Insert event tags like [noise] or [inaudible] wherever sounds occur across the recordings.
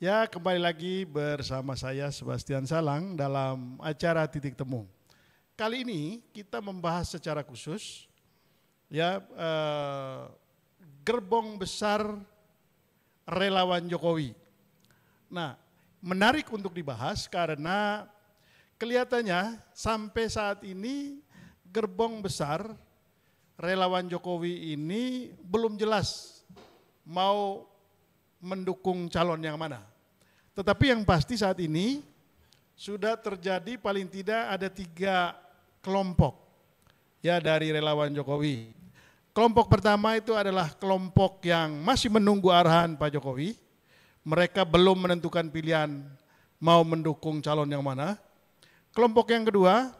Ya, kembali lagi bersama saya Sebastian Salang dalam acara Titik Temu. Kali ini kita membahas secara khusus ya eh, gerbong besar relawan Jokowi. Nah, menarik untuk dibahas karena kelihatannya sampai saat ini gerbong besar relawan Jokowi ini belum jelas mau mendukung calon yang mana tetapi yang pasti saat ini sudah terjadi paling tidak ada tiga kelompok ya dari relawan Jokowi. Kelompok pertama itu adalah kelompok yang masih menunggu arahan Pak Jokowi. Mereka belum menentukan pilihan mau mendukung calon yang mana. Kelompok yang kedua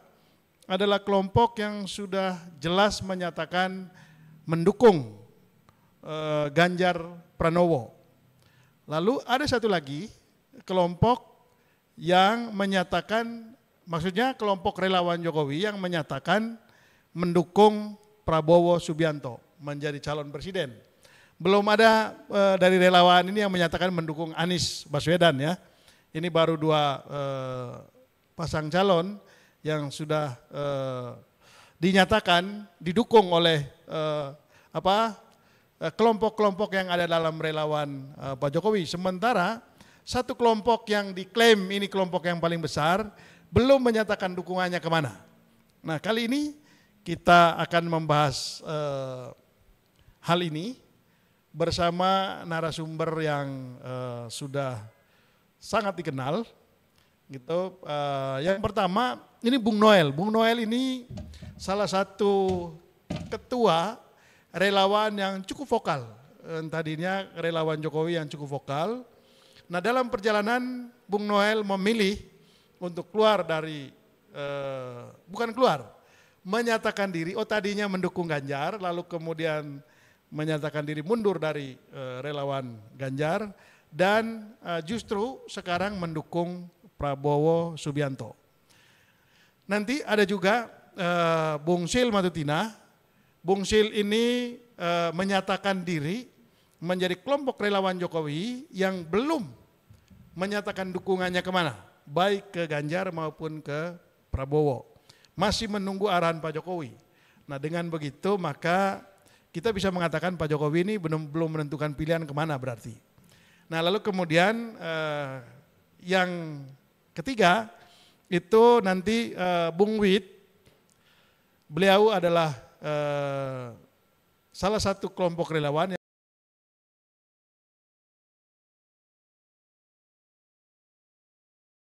adalah kelompok yang sudah jelas menyatakan mendukung eh, Ganjar Pranowo. Lalu ada satu lagi kelompok yang menyatakan, maksudnya kelompok relawan Jokowi yang menyatakan mendukung Prabowo Subianto menjadi calon presiden. Belum ada e, dari relawan ini yang menyatakan mendukung Anies Baswedan ya. Ini baru dua e, pasang calon yang sudah e, dinyatakan didukung oleh e, apa kelompok-kelompok yang ada dalam relawan e, Pak Jokowi. Sementara satu kelompok yang diklaim ini kelompok yang paling besar, belum menyatakan dukungannya kemana. Nah kali ini kita akan membahas eh, hal ini bersama narasumber yang eh, sudah sangat dikenal. Gitu. Eh, yang pertama ini Bung Noel. Bung Noel ini salah satu ketua relawan yang cukup vokal. Eh, tadinya relawan Jokowi yang cukup vokal Nah dalam perjalanan Bung Noel memilih untuk keluar dari, eh, bukan keluar, menyatakan diri, oh tadinya mendukung Ganjar, lalu kemudian menyatakan diri mundur dari eh, relawan Ganjar, dan eh, justru sekarang mendukung Prabowo Subianto. Nanti ada juga eh, Bung Sil Matutina, Bung Sil ini eh, menyatakan diri menjadi kelompok relawan Jokowi yang belum menyatakan dukungannya kemana? Baik ke Ganjar maupun ke Prabowo. Masih menunggu arahan Pak Jokowi. Nah dengan begitu maka kita bisa mengatakan Pak Jokowi ini belum, belum menentukan pilihan kemana berarti. Nah lalu kemudian eh, yang ketiga itu nanti eh, Bung Wit, beliau adalah eh, salah satu kelompok relawan yang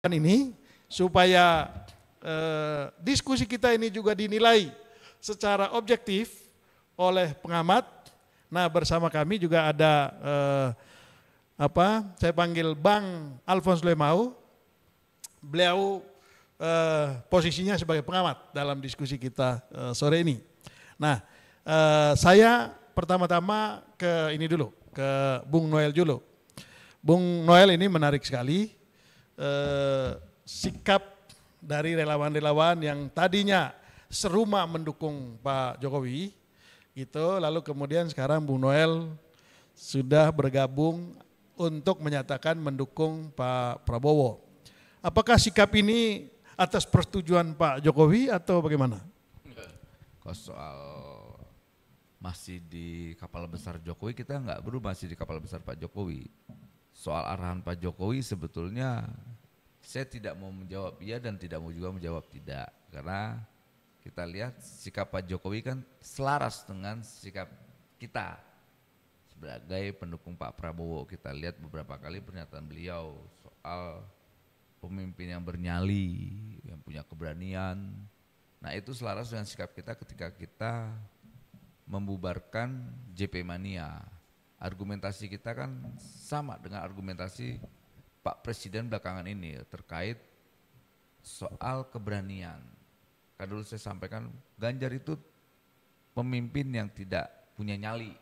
kan ini supaya eh, diskusi kita ini juga dinilai secara objektif oleh pengamat. Nah, bersama kami juga ada eh, apa? Saya panggil Bang Alphonse Lemau. Beliau eh, posisinya sebagai pengamat dalam diskusi kita eh, sore ini. Nah, eh, saya pertama-tama ke ini dulu, ke Bung Noel dulu. Bung Noel ini menarik sekali eh, sikap dari relawan-relawan yang tadinya serumah mendukung Pak Jokowi itu lalu kemudian sekarang Bu Noel sudah bergabung untuk menyatakan mendukung Pak Prabowo. Apakah sikap ini atas persetujuan Pak Jokowi atau bagaimana? Kalau soal masih di kapal besar Jokowi kita nggak berubah masih di kapal besar Pak Jokowi soal arahan Pak Jokowi sebetulnya saya tidak mau menjawab iya dan tidak mau juga menjawab tidak karena kita lihat sikap Pak Jokowi kan selaras dengan sikap kita sebagai pendukung Pak Prabowo kita lihat beberapa kali pernyataan beliau soal pemimpin yang bernyali yang punya keberanian nah itu selaras dengan sikap kita ketika kita membubarkan JP Mania argumentasi kita kan sama dengan argumentasi Pak Presiden belakangan ini ya, terkait soal keberanian. Kan dulu saya sampaikan Ganjar itu pemimpin yang tidak punya nyali.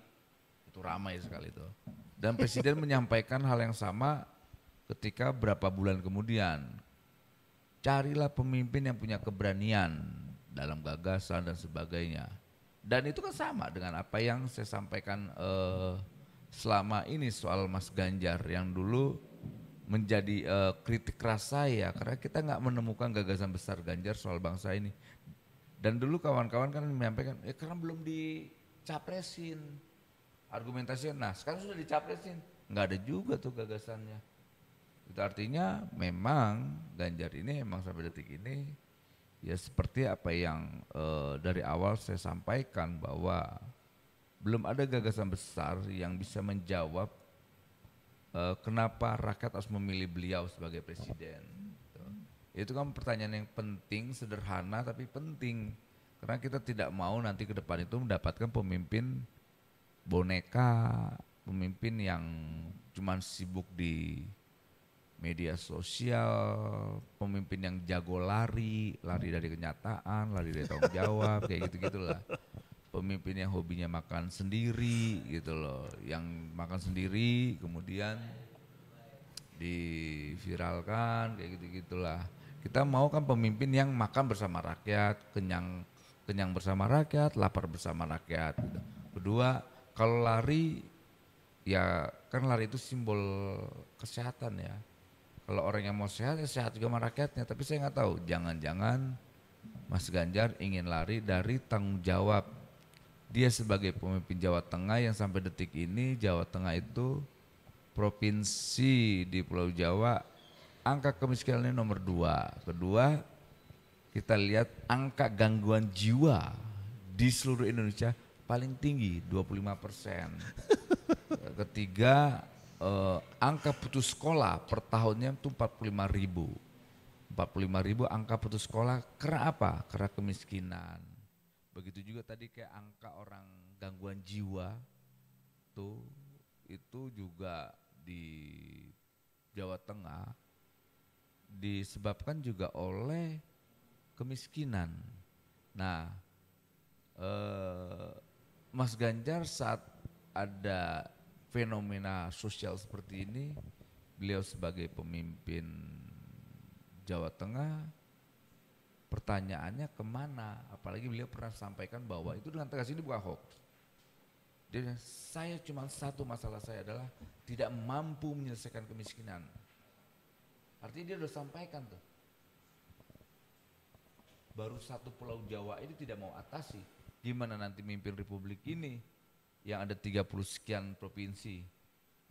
Itu ramai sekali itu. Dan Presiden [laughs] menyampaikan hal yang sama ketika berapa bulan kemudian. Carilah pemimpin yang punya keberanian dalam gagasan dan sebagainya. Dan itu kan sama dengan apa yang saya sampaikan eh, selama ini soal Mas Ganjar yang dulu menjadi uh, kritik keras saya karena kita nggak menemukan gagasan besar Ganjar soal bangsa ini. Dan dulu kawan-kawan kan menyampaikan, ya karena belum dicapresin argumentasinya. Nah sekarang sudah dicapresin, nggak ada juga tuh gagasannya. Itu artinya memang Ganjar ini memang sampai detik ini ya seperti apa yang uh, dari awal saya sampaikan bahwa belum ada gagasan besar yang bisa menjawab uh, kenapa rakyat harus memilih beliau sebagai presiden. Gitu. Itu kan pertanyaan yang penting, sederhana tapi penting. Karena kita tidak mau nanti ke depan itu mendapatkan pemimpin boneka, pemimpin yang cuma sibuk di media sosial, pemimpin yang jago lari, lari dari kenyataan, lari dari tanggung jawab, kayak gitu-gitulah pemimpin yang hobinya makan sendiri gitu loh, yang makan sendiri kemudian diviralkan kayak gitu-gitulah. Kita mau kan pemimpin yang makan bersama rakyat, kenyang kenyang bersama rakyat, lapar bersama rakyat. Gitu. Kedua, kalau lari ya kan lari itu simbol kesehatan ya. Kalau orang yang mau sehat ya sehat juga sama rakyatnya, tapi saya nggak tahu. Jangan-jangan Mas Ganjar ingin lari dari tanggung jawab dia sebagai pemimpin Jawa Tengah yang sampai detik ini Jawa Tengah itu provinsi di Pulau Jawa angka kemiskinannya nomor dua. Kedua kita lihat angka gangguan jiwa di seluruh Indonesia paling tinggi 25 persen. [laughs] Ketiga eh, angka putus sekolah per tahunnya itu 45 ribu. 45 ribu angka putus sekolah karena apa? Karena kemiskinan. Begitu juga tadi kayak angka orang gangguan jiwa tuh itu juga di Jawa Tengah disebabkan juga oleh kemiskinan. Nah, eh, Mas Ganjar saat ada fenomena sosial seperti ini, beliau sebagai pemimpin Jawa Tengah pertanyaannya kemana? Apalagi beliau pernah sampaikan bahwa itu dengan tegas ini bukan hoax. Dia saya cuma satu masalah saya adalah tidak mampu menyelesaikan kemiskinan. Artinya dia sudah sampaikan tuh. Baru satu pulau Jawa ini tidak mau atasi. Gimana nanti mimpin republik ini yang ada 30 sekian provinsi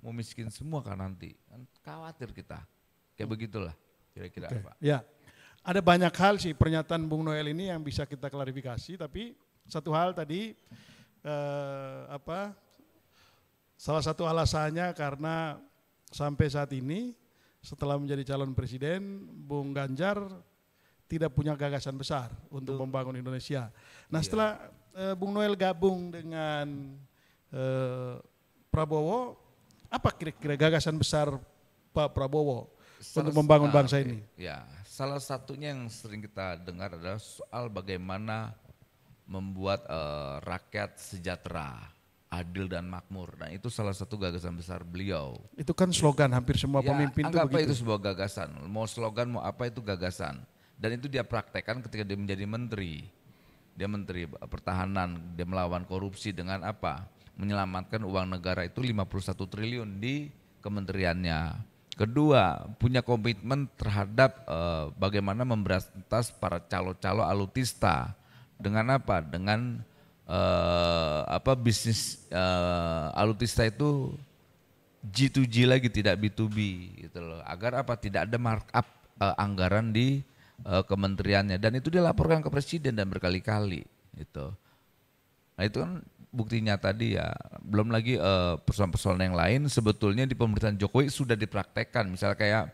mau miskin semua kan nanti kan khawatir kita kayak begitulah kira-kira okay. apa? Ya, ada banyak hal sih pernyataan Bung Noel ini yang bisa kita klarifikasi, tapi satu hal tadi eh, apa salah satu alasannya karena sampai saat ini setelah menjadi calon presiden Bung Ganjar tidak punya gagasan besar untuk Tuh. membangun Indonesia. Nah, iya. setelah eh, Bung Noel gabung dengan eh, Prabowo, apa kira-kira gagasan besar Pak Prabowo untuk membangun bangsa ah, ini? Ya, salah satunya yang sering kita dengar adalah soal bagaimana membuat uh, rakyat sejahtera, adil dan makmur. Nah itu salah satu gagasan besar beliau. Itu kan slogan hampir semua ya, pemimpin itu begitu. itu sebuah gagasan. Mau slogan mau apa itu gagasan. Dan itu dia praktekkan ketika dia menjadi menteri. Dia menteri eh, pertahanan, dia melawan korupsi dengan apa? Menyelamatkan uang negara itu 51 triliun di kementeriannya Kedua, punya komitmen terhadap uh, bagaimana memberantas para calo-calo alutista dengan apa? Dengan uh, apa bisnis uh, eh, alutista itu G2G lagi tidak B2B gitu loh. Agar apa? Tidak ada markup uh, anggaran di uh, kementeriannya dan itu dilaporkan ke presiden dan berkali-kali gitu. Nah itu kan buktinya tadi ya belum lagi eh, persoalan-persoalan uh, yang lain sebetulnya di pemerintahan Jokowi sudah dipraktekkan misal kayak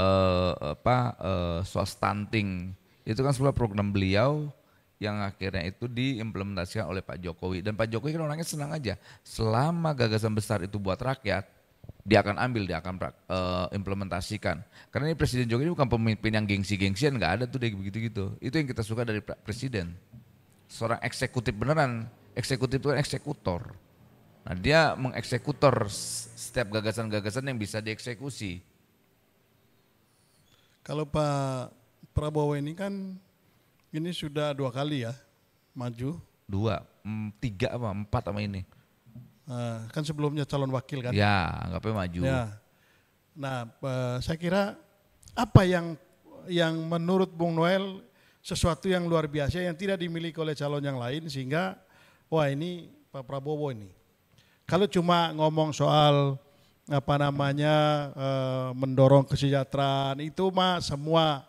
uh, apa uh, soal stunting itu kan sebuah program beliau yang akhirnya itu diimplementasikan oleh Pak Jokowi dan Pak Jokowi kan orangnya senang aja selama gagasan besar itu buat rakyat dia akan ambil dia akan uh, implementasikan karena ini Presiden Jokowi bukan pemimpin yang gengsi-gengsian nggak ada tuh dia begitu-gitu itu yang kita suka dari Presiden seorang eksekutif beneran Eksekutif itu kan eksekutor. Nah dia mengeksekutor setiap gagasan-gagasan yang bisa dieksekusi. Kalau Pak Prabowo ini kan ini sudah dua kali ya maju. Dua, mm, tiga apa empat sama ini. Uh, kan sebelumnya calon wakil kan? Ya, anggapnya maju. Ya. Nah, uh, saya kira apa yang yang menurut Bung Noel sesuatu yang luar biasa yang tidak dimiliki oleh calon yang lain sehingga wah ini Pak Prabowo ini. Kalau cuma ngomong soal apa namanya eh, mendorong kesejahteraan itu mah semua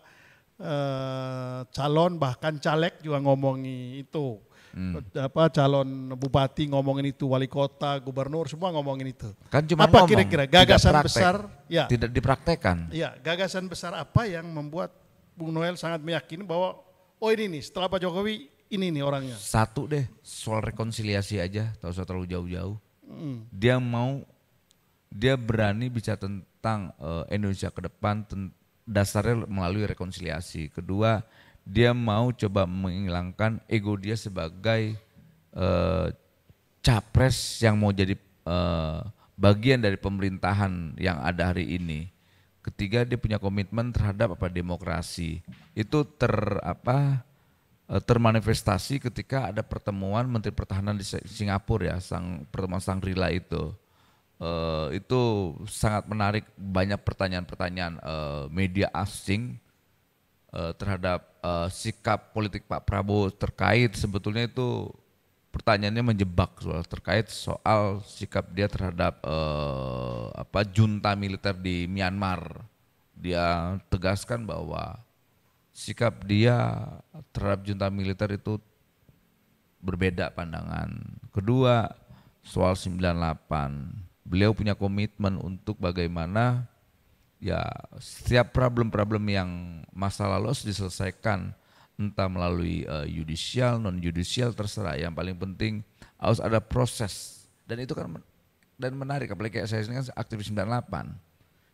eh, calon bahkan caleg juga ngomongi itu hmm. apa calon bupati ngomongin itu wali kota gubernur semua ngomongin itu kan cuma apa kira-kira gagasan tidak besar ya tidak dipraktekkan ya gagasan besar apa yang membuat Bung Noel sangat meyakini bahwa oh ini nih setelah Pak Jokowi ini nih orangnya? Satu deh, soal rekonsiliasi aja, tak usah terlalu jauh-jauh. Mm. Dia mau, dia berani bicara tentang uh, Indonesia ke depan, ten, dasarnya melalui rekonsiliasi. Kedua, dia mau coba menghilangkan ego dia sebagai uh, capres yang mau jadi uh, bagian dari pemerintahan yang ada hari ini. Ketiga, dia punya komitmen terhadap apa demokrasi. Itu ter apa Eh, termanifestasi ketika ada pertemuan Menteri Pertahanan di Singapura ya, sang pertemuan Rila itu. Uh, itu sangat menarik banyak pertanyaan-pertanyaan uh, media asing uh, terhadap uh, sikap politik Pak Prabowo terkait sebetulnya itu pertanyaannya menjebak soal terkait soal sikap dia terhadap uh, apa junta militer di Myanmar. Dia tegaskan bahwa sikap dia terhadap junta militer itu berbeda pandangan. Kedua, soal 98. Beliau punya komitmen untuk bagaimana ya setiap problem-problem yang masa lalu diselesaikan entah melalui eh, judicial, non judicial terserah. Yang paling penting harus ada proses dan itu kan dan menarik apalagi kayak saya ini kan aktivis 98.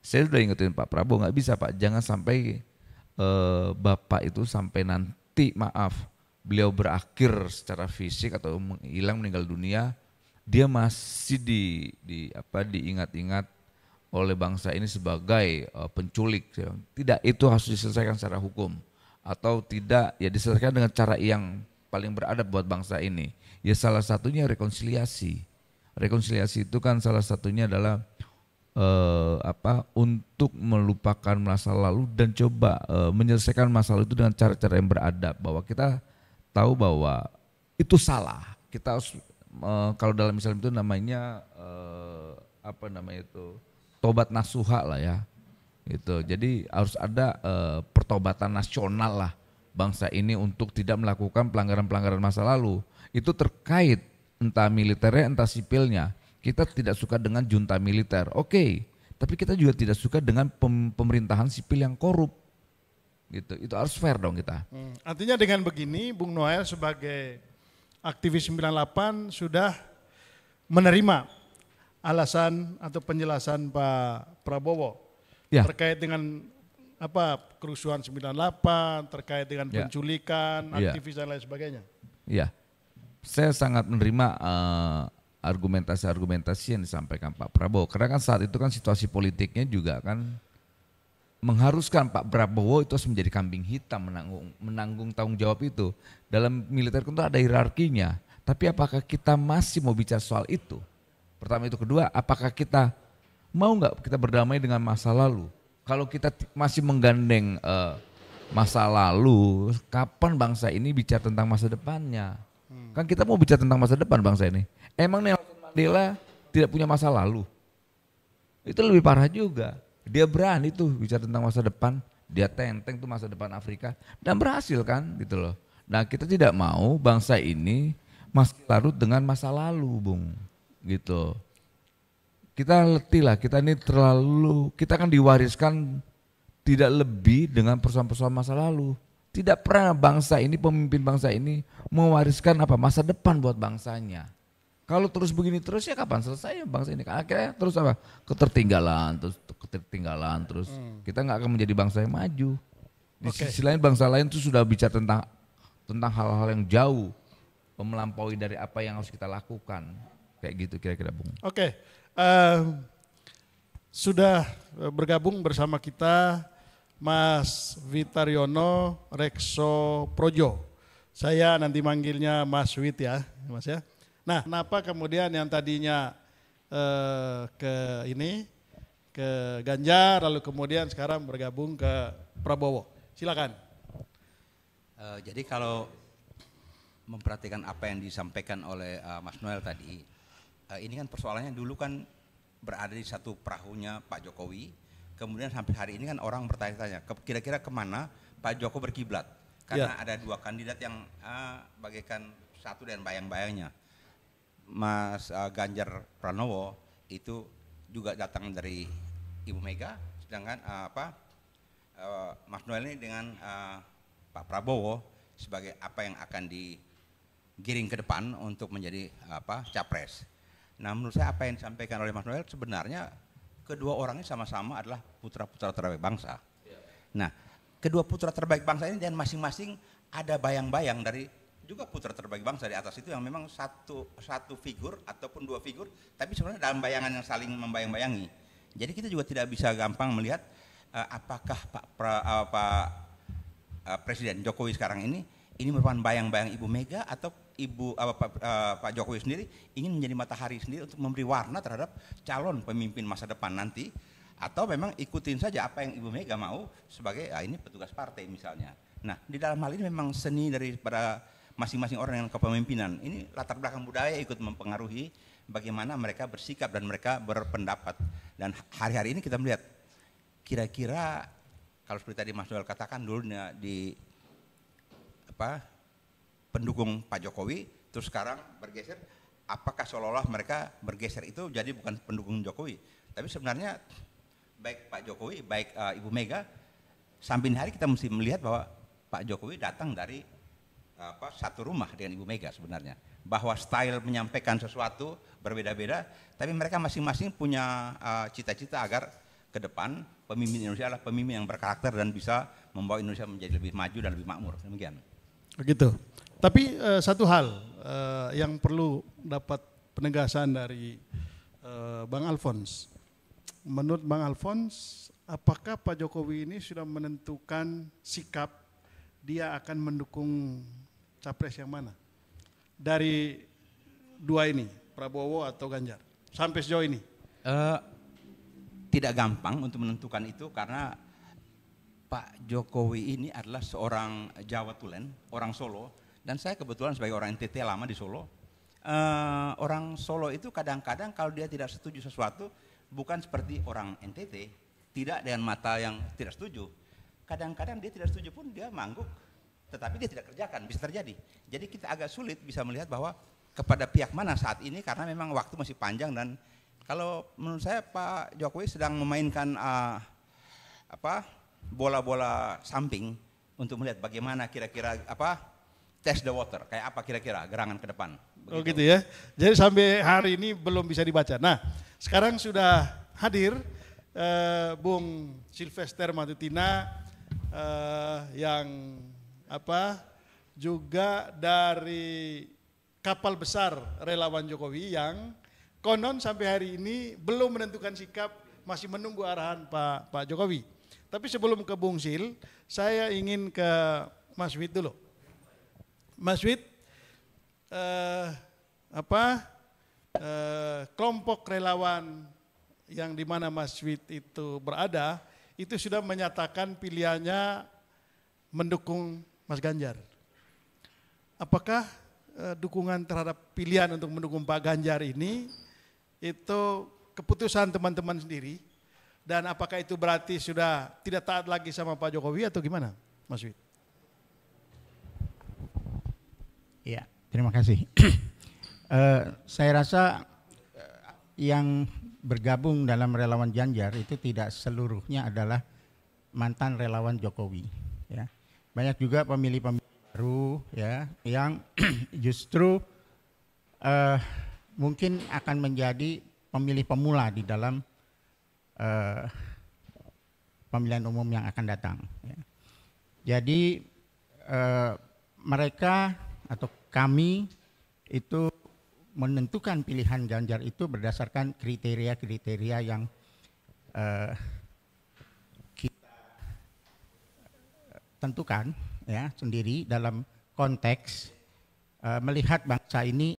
Saya sudah ingetin Pak Prabowo nggak bisa Pak, jangan sampai eh, bapak itu sampai nanti maaf beliau berakhir secara fisik atau hilang meninggal dunia dia masih di, di apa diingat-ingat oleh bangsa ini sebagai uh, penculik tidak itu harus diselesaikan secara hukum atau tidak ya diselesaikan dengan cara yang paling beradab buat bangsa ini ya salah satunya rekonsiliasi rekonsiliasi itu kan salah satunya adalah eh, apa untuk melupakan masa lalu dan coba eh, menyelesaikan masalah itu dengan cara-cara yang beradab bahwa kita tahu bahwa itu salah kita harus eh, kalau dalam Islam itu namanya eh, apa namanya itu tobat nasuha lah ya itu jadi harus ada eh, pertobatan nasional lah bangsa ini untuk tidak melakukan pelanggaran-pelanggaran masa lalu itu terkait entah militernya entah sipilnya kita tidak suka dengan junta militer. Oke, okay. tapi kita juga tidak suka dengan pem pemerintahan sipil yang korup. Gitu. Itu harus fair dong kita. Hmm. Artinya dengan begini Bung Noel sebagai aktivis 98 sudah menerima alasan atau penjelasan Pak Prabowo ya. terkait dengan apa kerusuhan 98 terkait dengan ya. penculikan, ya. aktivis ya. dan lain sebagainya. Iya. Saya sangat menerima uh, argumentasi-argumentasi yang disampaikan Pak Prabowo. Karena kan saat itu kan situasi politiknya juga kan mengharuskan Pak Prabowo itu harus menjadi kambing hitam menanggung, menanggung tanggung jawab itu. Dalam militer itu ada hierarkinya. Tapi apakah kita masih mau bicara soal itu? Pertama itu kedua, apakah kita mau nggak kita berdamai dengan masa lalu? Kalau kita masih menggandeng uh, masa lalu, kapan bangsa ini bicara tentang masa depannya? Hmm. Kan kita mau bicara tentang masa depan bangsa ini. Emang Nelson Mandela tidak punya masa lalu? Itu lebih parah juga. Dia berani tuh bicara tentang masa depan. Dia tenteng tuh masa depan Afrika. Dan berhasil kan gitu loh. Nah kita tidak mau bangsa ini masih larut dengan masa lalu Bung. Gitu. Kita letih lah, kita ini terlalu, kita kan diwariskan tidak lebih dengan persoalan-persoalan masa lalu. Tidak pernah bangsa ini, pemimpin bangsa ini mewariskan apa masa depan buat bangsanya. Kalau terus begini terus ya kapan selesai ya, bangsa ini? Akhirnya terus apa? Ketertinggalan, terus ketertinggalan, terus hmm. kita nggak akan menjadi bangsa yang maju. Di okay. sisi lain bangsa lain tuh sudah bicara tentang tentang hal-hal yang jauh melampaui dari apa yang harus kita lakukan. Kayak gitu kira-kira Bung. Oke. Okay. Uh, eh, sudah bergabung bersama kita Mas Vitaryono Rekso Projo. Saya nanti manggilnya Mas Wit ya, Mas ya. Nah, kenapa kemudian yang tadinya eh, ke ini ke Ganjar lalu kemudian sekarang bergabung ke Prabowo? Silakan. Uh, jadi kalau memperhatikan apa yang disampaikan oleh uh, Mas Noel tadi, uh, ini kan persoalannya dulu kan berada di satu perahunya Pak Jokowi, kemudian sampai hari ini kan orang bertanya-tanya, kira-kira kemana Pak Jokowi berkiblat? Karena ya. ada dua kandidat yang uh, bagaikan satu dan bayang-bayangnya. Mas uh, Ganjar Pranowo itu juga datang dari Ibu Mega, sedangkan uh, apa uh, Mas Noel ini dengan uh, Pak Prabowo sebagai apa yang akan digiring ke depan untuk menjadi apa capres. Nah menurut saya apa yang disampaikan oleh Mas Noel sebenarnya kedua orangnya sama-sama adalah putra-putra terbaik bangsa. Iya. Nah kedua putra terbaik bangsa ini dan masing-masing ada bayang-bayang dari juga putra terbaik bangsa di atas itu yang memang satu satu figur ataupun dua figur tapi sebenarnya dalam bayangan yang saling membayang-bayangi jadi kita juga tidak bisa gampang melihat uh, apakah Pak pra, uh, Pak uh, Presiden Jokowi sekarang ini ini merupakan bayang-bayang Ibu Mega atau Ibu uh, Pak, uh, Pak Jokowi sendiri ingin menjadi matahari sendiri untuk memberi warna terhadap calon pemimpin masa depan nanti atau memang ikutin saja apa yang Ibu Mega mau sebagai ah, ini petugas partai misalnya. Nah, di dalam hal ini memang seni dari para masing-masing orang yang kepemimpinan. Ini latar belakang budaya ikut mempengaruhi bagaimana mereka bersikap dan mereka berpendapat. Dan hari-hari ini kita melihat kira-kira kalau seperti tadi Mas Noel katakan dulu di apa pendukung Pak Jokowi terus sekarang bergeser apakah seolah-olah mereka bergeser itu jadi bukan pendukung Jokowi tapi sebenarnya baik Pak Jokowi baik uh, Ibu Mega sampai hari kita mesti melihat bahwa Pak Jokowi datang dari apa satu rumah dengan Ibu Mega sebenarnya bahwa style menyampaikan sesuatu berbeda-beda tapi mereka masing-masing punya eh, cita-cita uh, agar ke depan pemimpin Indonesia adalah pemimpin yang berkarakter dan bisa membawa Indonesia menjadi lebih maju dan lebih makmur demikian begitu tapi uh, satu hal uh, yang perlu dapat penegasan dari uh, Bang Alfons menurut Bang Alfons apakah Pak Jokowi ini sudah menentukan sikap dia akan mendukung capres yang mana? Dari dua ini, Prabowo atau Ganjar? Sampai sejauh ini? Uh, tidak gampang untuk menentukan itu karena Pak Jokowi ini adalah seorang Jawa Tulen, orang Solo, dan saya kebetulan sebagai orang NTT lama di Solo. Uh, orang Solo itu kadang-kadang kalau dia tidak setuju sesuatu, bukan seperti orang NTT, tidak dengan mata yang tidak setuju. Kadang-kadang dia tidak setuju pun dia mangguk tetapi dia tidak kerjakan, bisa terjadi. Jadi kita agak sulit bisa melihat bahwa kepada pihak mana saat ini karena memang waktu masih panjang dan kalau menurut saya Pak Jokowi sedang memainkan uh, apa bola-bola samping untuk melihat bagaimana kira-kira apa test the water kayak apa kira-kira gerangan ke depan. Oh, Begitu. Oh gitu ya. Jadi sampai hari ini belum bisa dibaca. Nah, sekarang sudah hadir uh, Bung Silvester Matutina uh, yang apa juga dari kapal besar relawan Jokowi yang konon sampai hari ini belum menentukan sikap, masih menunggu arahan Pak Pak Jokowi. Tapi sebelum ke Bung Sil, saya ingin ke Mas Wid dulu. Mas Wid, eh, apa eh, kelompok relawan yang di mana Mas Wid itu berada, itu sudah menyatakan pilihannya mendukung Mas Ganjar. Apakah eh, dukungan terhadap pilihan untuk mendukung Pak Ganjar ini itu keputusan teman-teman sendiri dan apakah itu berarti sudah tidak taat lagi sama Pak Jokowi atau gimana, Mas Wid? Ya, terima kasih. uh, [clears throat] saya rasa eh, yang bergabung dalam relawan Ganjar itu tidak seluruhnya adalah mantan relawan Jokowi banyak juga pemilih-pemilih baru ya yang [clears throat] justru uh, mungkin akan menjadi pemilih pemula di dalam uh, pemilihan umum yang akan datang. Ya. Jadi uh, mereka atau kami itu menentukan pilihan Ganjar itu berdasarkan kriteria-kriteria yang uh, tentukan ya sendiri dalam konteks uh, melihat bangsa ini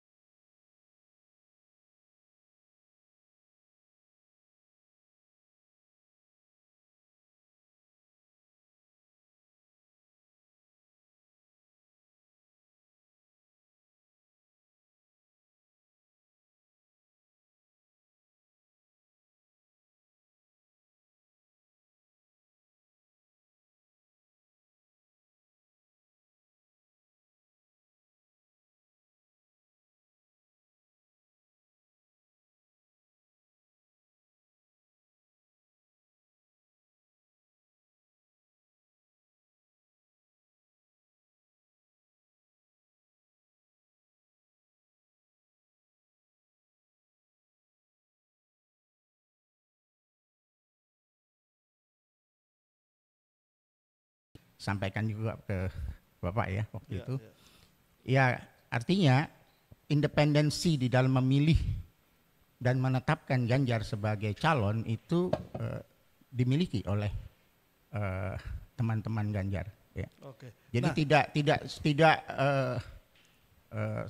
sampaikan juga ke Bapak ya waktu ya, itu. Ya. ya artinya independensi di dalam memilih dan menetapkan Ganjar sebagai calon itu uh, dimiliki oleh eh, teman-teman uh, Ganjar. Ya. Oke. Jadi nah, tidak tidak tidak uh, uh,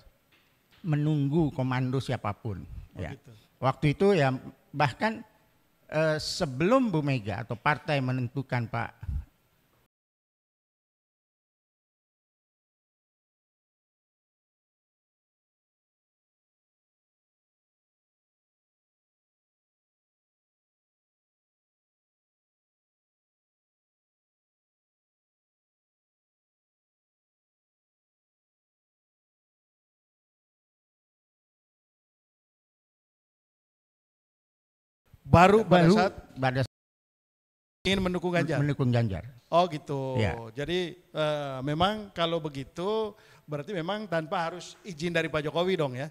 menunggu komando siapapun. Oh, ya. Gitu. Waktu itu ya bahkan uh, sebelum Bu Mega atau partai menentukan Pak baru pada baru saat pada ingin mendukung Ganjar. Mendukung Ganjar. Oh gitu. Ya. Jadi uh, memang kalau begitu berarti memang tanpa harus izin dari Pak Jokowi dong ya?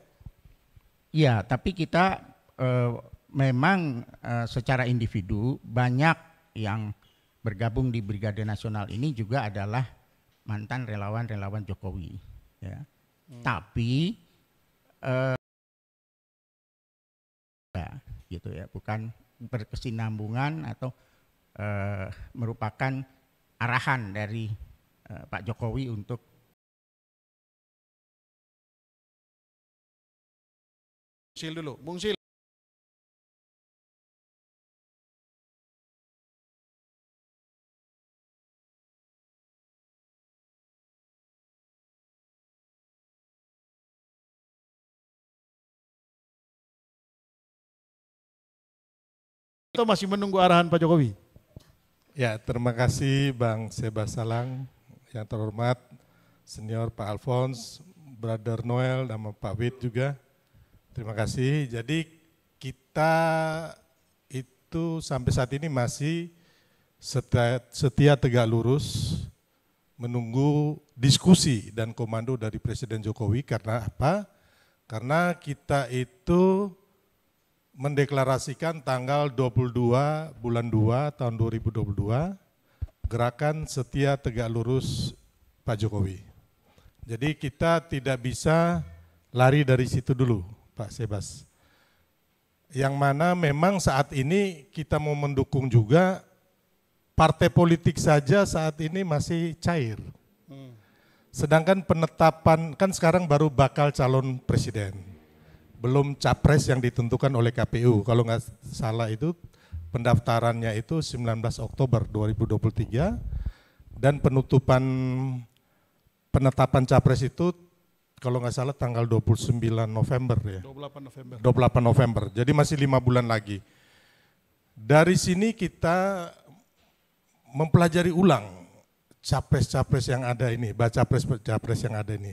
Iya, tapi kita uh, memang uh, secara individu banyak yang bergabung di Brigade Nasional ini juga adalah mantan relawan-relawan Jokowi. Ya. Hmm. Tapi uh, gitu ya, bukan berkesinambungan atau e, merupakan arahan dari e, Pak Jokowi untuk Bungsil dulu, Bungsil. atau masih menunggu arahan Pak Jokowi? Ya, terima kasih Bang Seba Salang yang terhormat, senior Pak Alphonse, Brother Noel, dan Pak Wid juga. Terima kasih. Jadi kita itu sampai saat ini masih setia, setia tegak lurus menunggu diskusi dan komando dari Presiden Jokowi karena apa? Karena kita itu mendeklarasikan tanggal 22 bulan 2 tahun 2022 gerakan setia tegak lurus Pak Jokowi. Jadi kita tidak bisa lari dari situ dulu Pak Sebas. Yang mana memang saat ini kita mau mendukung juga partai politik saja saat ini masih cair. Hmm. Sedangkan penetapan kan sekarang baru bakal calon presiden belum capres yang ditentukan oleh KPU. Kalau nggak salah itu pendaftarannya itu 19 Oktober 2023 dan penutupan penetapan capres itu kalau nggak salah tanggal 29 November ya. 28 November. 28 November. Jadi masih lima bulan lagi. Dari sini kita mempelajari ulang capres-capres yang ada ini, baca capres-capres yang ada ini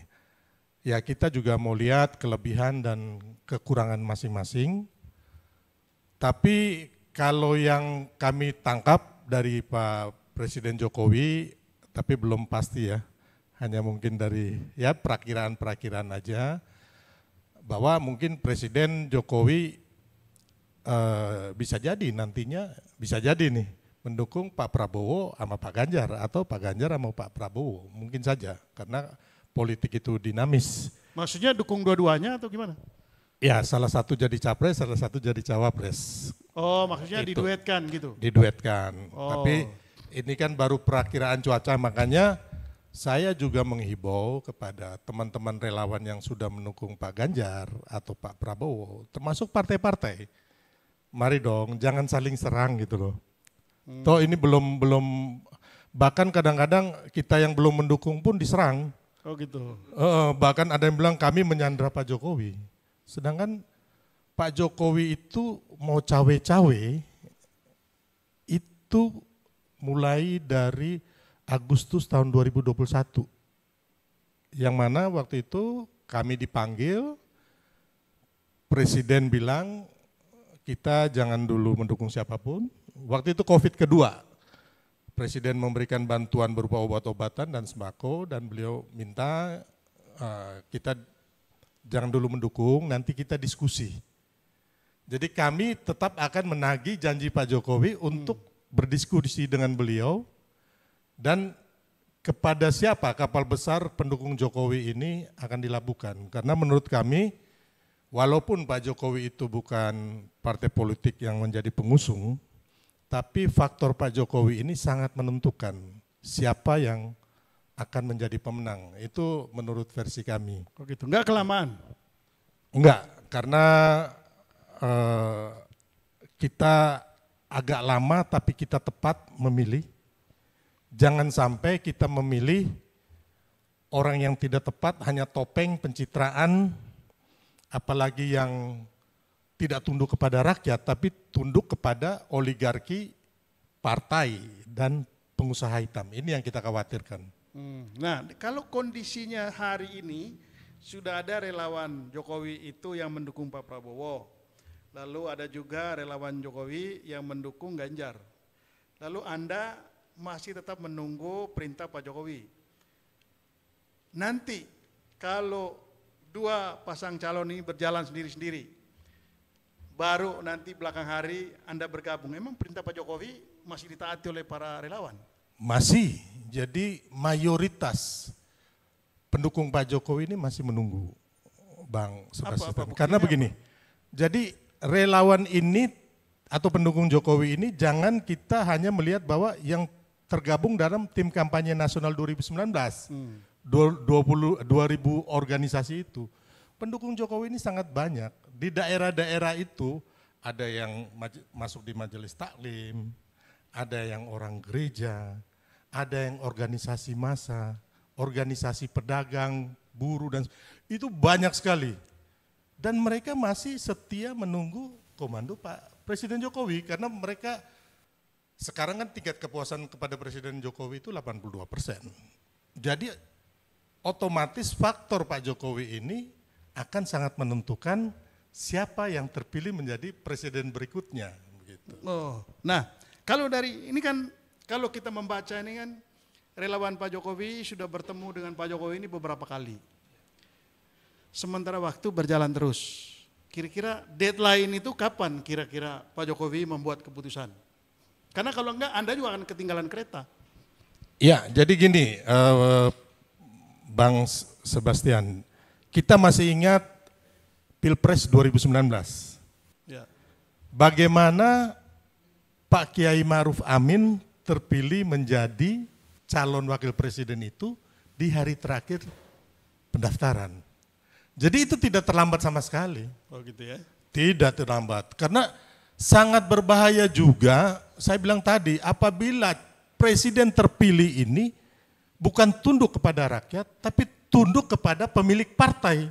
ya kita juga mau lihat kelebihan dan kekurangan masing-masing. Tapi kalau yang kami tangkap dari Pak Presiden Jokowi, tapi belum pasti ya, hanya mungkin dari ya perakiraan-perakiraan aja, bahwa mungkin Presiden Jokowi eh, bisa jadi nantinya, bisa jadi nih, mendukung Pak Prabowo sama Pak Ganjar atau Pak Ganjar sama Pak Prabowo mungkin saja karena politik itu dinamis. Maksudnya dukung dua-duanya atau gimana? Ya, salah satu jadi capres, salah satu jadi cawapres. Oh, maksudnya itu. diduetkan gitu? Diduetkan. Oh. Tapi ini kan baru perakiraan cuaca, makanya saya juga menghibau kepada teman-teman relawan yang sudah mendukung Pak Ganjar atau Pak Prabowo, termasuk partai-partai. Mari dong, jangan saling serang gitu loh. Hmm. Toh ini belum belum bahkan kadang-kadang kita yang belum mendukung pun diserang. Oh gitu. Uh, bahkan ada yang bilang kami menyandra Pak Jokowi. Sedangkan Pak Jokowi itu mau cawe-cawe itu mulai dari Agustus tahun 2021. Yang mana waktu itu kami dipanggil, Presiden bilang kita jangan dulu mendukung siapapun. Waktu itu COVID kedua, Presiden memberikan bantuan berupa obat-obatan dan sembako dan beliau minta uh, kita jangan dulu mendukung, nanti kita diskusi. Jadi kami tetap akan menagih janji Pak Jokowi untuk hmm. berdiskusi dengan beliau dan kepada siapa kapal besar pendukung Jokowi ini akan dilabuhkan. Karena menurut kami walaupun Pak Jokowi itu bukan partai politik yang menjadi pengusung, tapi faktor Pak Jokowi ini sangat menentukan siapa yang akan menjadi pemenang. Itu menurut versi kami. Kok oh gitu? Enggak kelamaan? Enggak, karena eh, kita agak lama tapi kita tepat memilih. Jangan sampai kita memilih orang yang tidak tepat hanya topeng pencitraan apalagi yang tidak tunduk kepada rakyat, tapi tunduk kepada oligarki partai dan pengusaha hitam. Ini yang kita khawatirkan. Hmm. Nah, kalau kondisinya hari ini sudah ada relawan Jokowi itu yang mendukung Pak Prabowo, lalu ada juga relawan Jokowi yang mendukung Ganjar. Lalu Anda masih tetap menunggu perintah Pak Jokowi. Nanti kalau dua pasang calon ini berjalan sendiri-sendiri, baru nanti belakang hari Anda bergabung. Emang perintah Pak Jokowi masih ditaati oleh para relawan? Masih. Jadi mayoritas pendukung Pak Jokowi ini masih menunggu Bang Sebastian. Karena ya, begini, jadi relawan ini atau pendukung Jokowi ini jangan kita hanya melihat bahwa yang tergabung dalam tim kampanye nasional 2019. Hmm. 20, 2000 organisasi itu pendukung Jokowi ini sangat banyak. Di daerah-daerah itu ada yang masuk di majelis taklim, ada yang orang gereja, ada yang organisasi massa, organisasi pedagang, buruh dan itu banyak sekali. Dan mereka masih setia menunggu komando Pak Presiden Jokowi karena mereka sekarang kan tingkat kepuasan kepada Presiden Jokowi itu 82 persen. Jadi otomatis faktor Pak Jokowi ini akan sangat menentukan siapa yang terpilih menjadi presiden berikutnya. Begitu. Oh, nah kalau dari ini kan kalau kita membaca ini kan relawan Pak Jokowi sudah bertemu dengan Pak Jokowi ini beberapa kali. Sementara waktu berjalan terus. Kira-kira deadline itu kapan kira-kira Pak Jokowi membuat keputusan? Karena kalau enggak Anda juga akan ketinggalan kereta. Ya, jadi gini, uh, Bang Sebastian, kita masih ingat Pilpres 2019. Ya. Bagaimana Pak Kiai Maruf Amin terpilih menjadi calon wakil presiden itu di hari terakhir pendaftaran. Jadi itu tidak terlambat sama sekali. Oh gitu ya. Tidak terlambat. Karena sangat berbahaya juga, saya bilang tadi, apabila presiden terpilih ini bukan tunduk kepada rakyat, tapi tunduk kepada pemilik partai,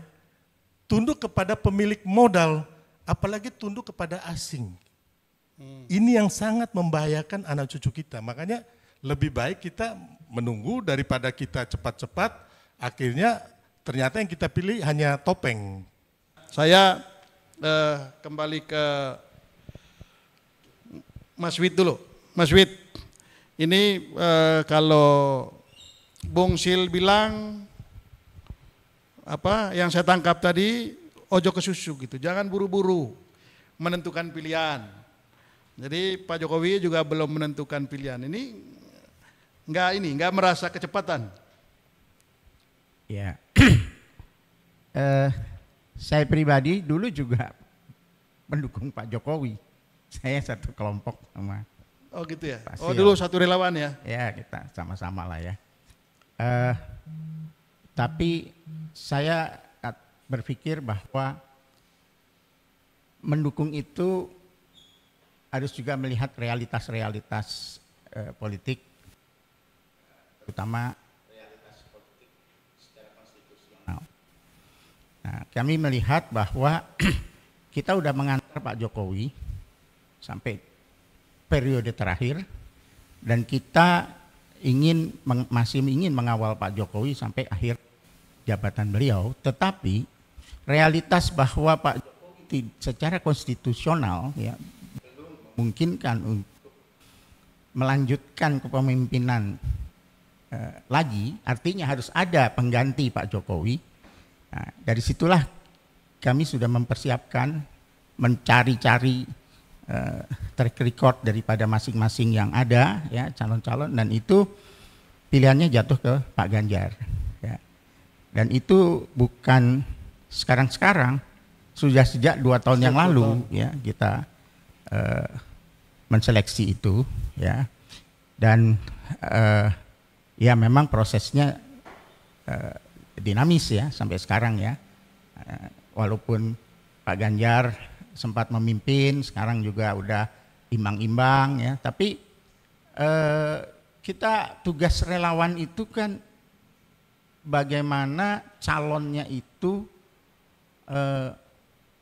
tunduk kepada pemilik modal, apalagi tunduk kepada asing. Hmm. Ini yang sangat membahayakan anak cucu kita. Makanya lebih baik kita menunggu daripada kita cepat-cepat akhirnya ternyata yang kita pilih hanya topeng. Saya eh, kembali ke Mas Wid dulu. Mas Wid, ini eh, kalau Bung Sil bilang apa yang saya tangkap tadi ojo ke susu gitu. Jangan buru-buru menentukan pilihan. Jadi Pak Jokowi juga belum menentukan pilihan. Ini nggak ini nggak merasa kecepatan. Ya. [clears throat] eh, saya pribadi dulu juga mendukung Pak Jokowi. Saya satu kelompok sama. Oh gitu ya. oh dulu satu relawan ya. Ya kita sama-sama lah ya. eh, tapi saya berpikir bahwa mendukung itu harus juga melihat realitas-realitas eh, politik, terutama realitas politik secara konstitusional. Nah, kami melihat bahwa [clears throat] kita sudah mengantar Pak Jokowi sampai periode terakhir dan kita ingin masih ingin mengawal Pak Jokowi sampai akhir jabatan beliau, tetapi realitas bahwa Pak Jokowi secara konstitusional ya memungkinkan untuk melanjutkan kepemimpinan eh, lagi, artinya harus ada pengganti Pak Jokowi. Nah, dari situlah kami sudah mempersiapkan mencari-cari eh, track record daripada masing-masing yang ada ya calon-calon dan itu pilihannya jatuh ke Pak Ganjar. Dan itu bukan sekarang-sekarang, sudah sejak dua tahun sejak yang lalu tahun. ya kita uh, menseleksi itu ya. Dan uh, ya memang prosesnya uh, dinamis ya sampai sekarang ya. Uh, walaupun Pak Ganjar sempat memimpin, sekarang juga udah imbang-imbang ya, tapi uh, kita tugas relawan itu kan bagaimana calonnya itu e,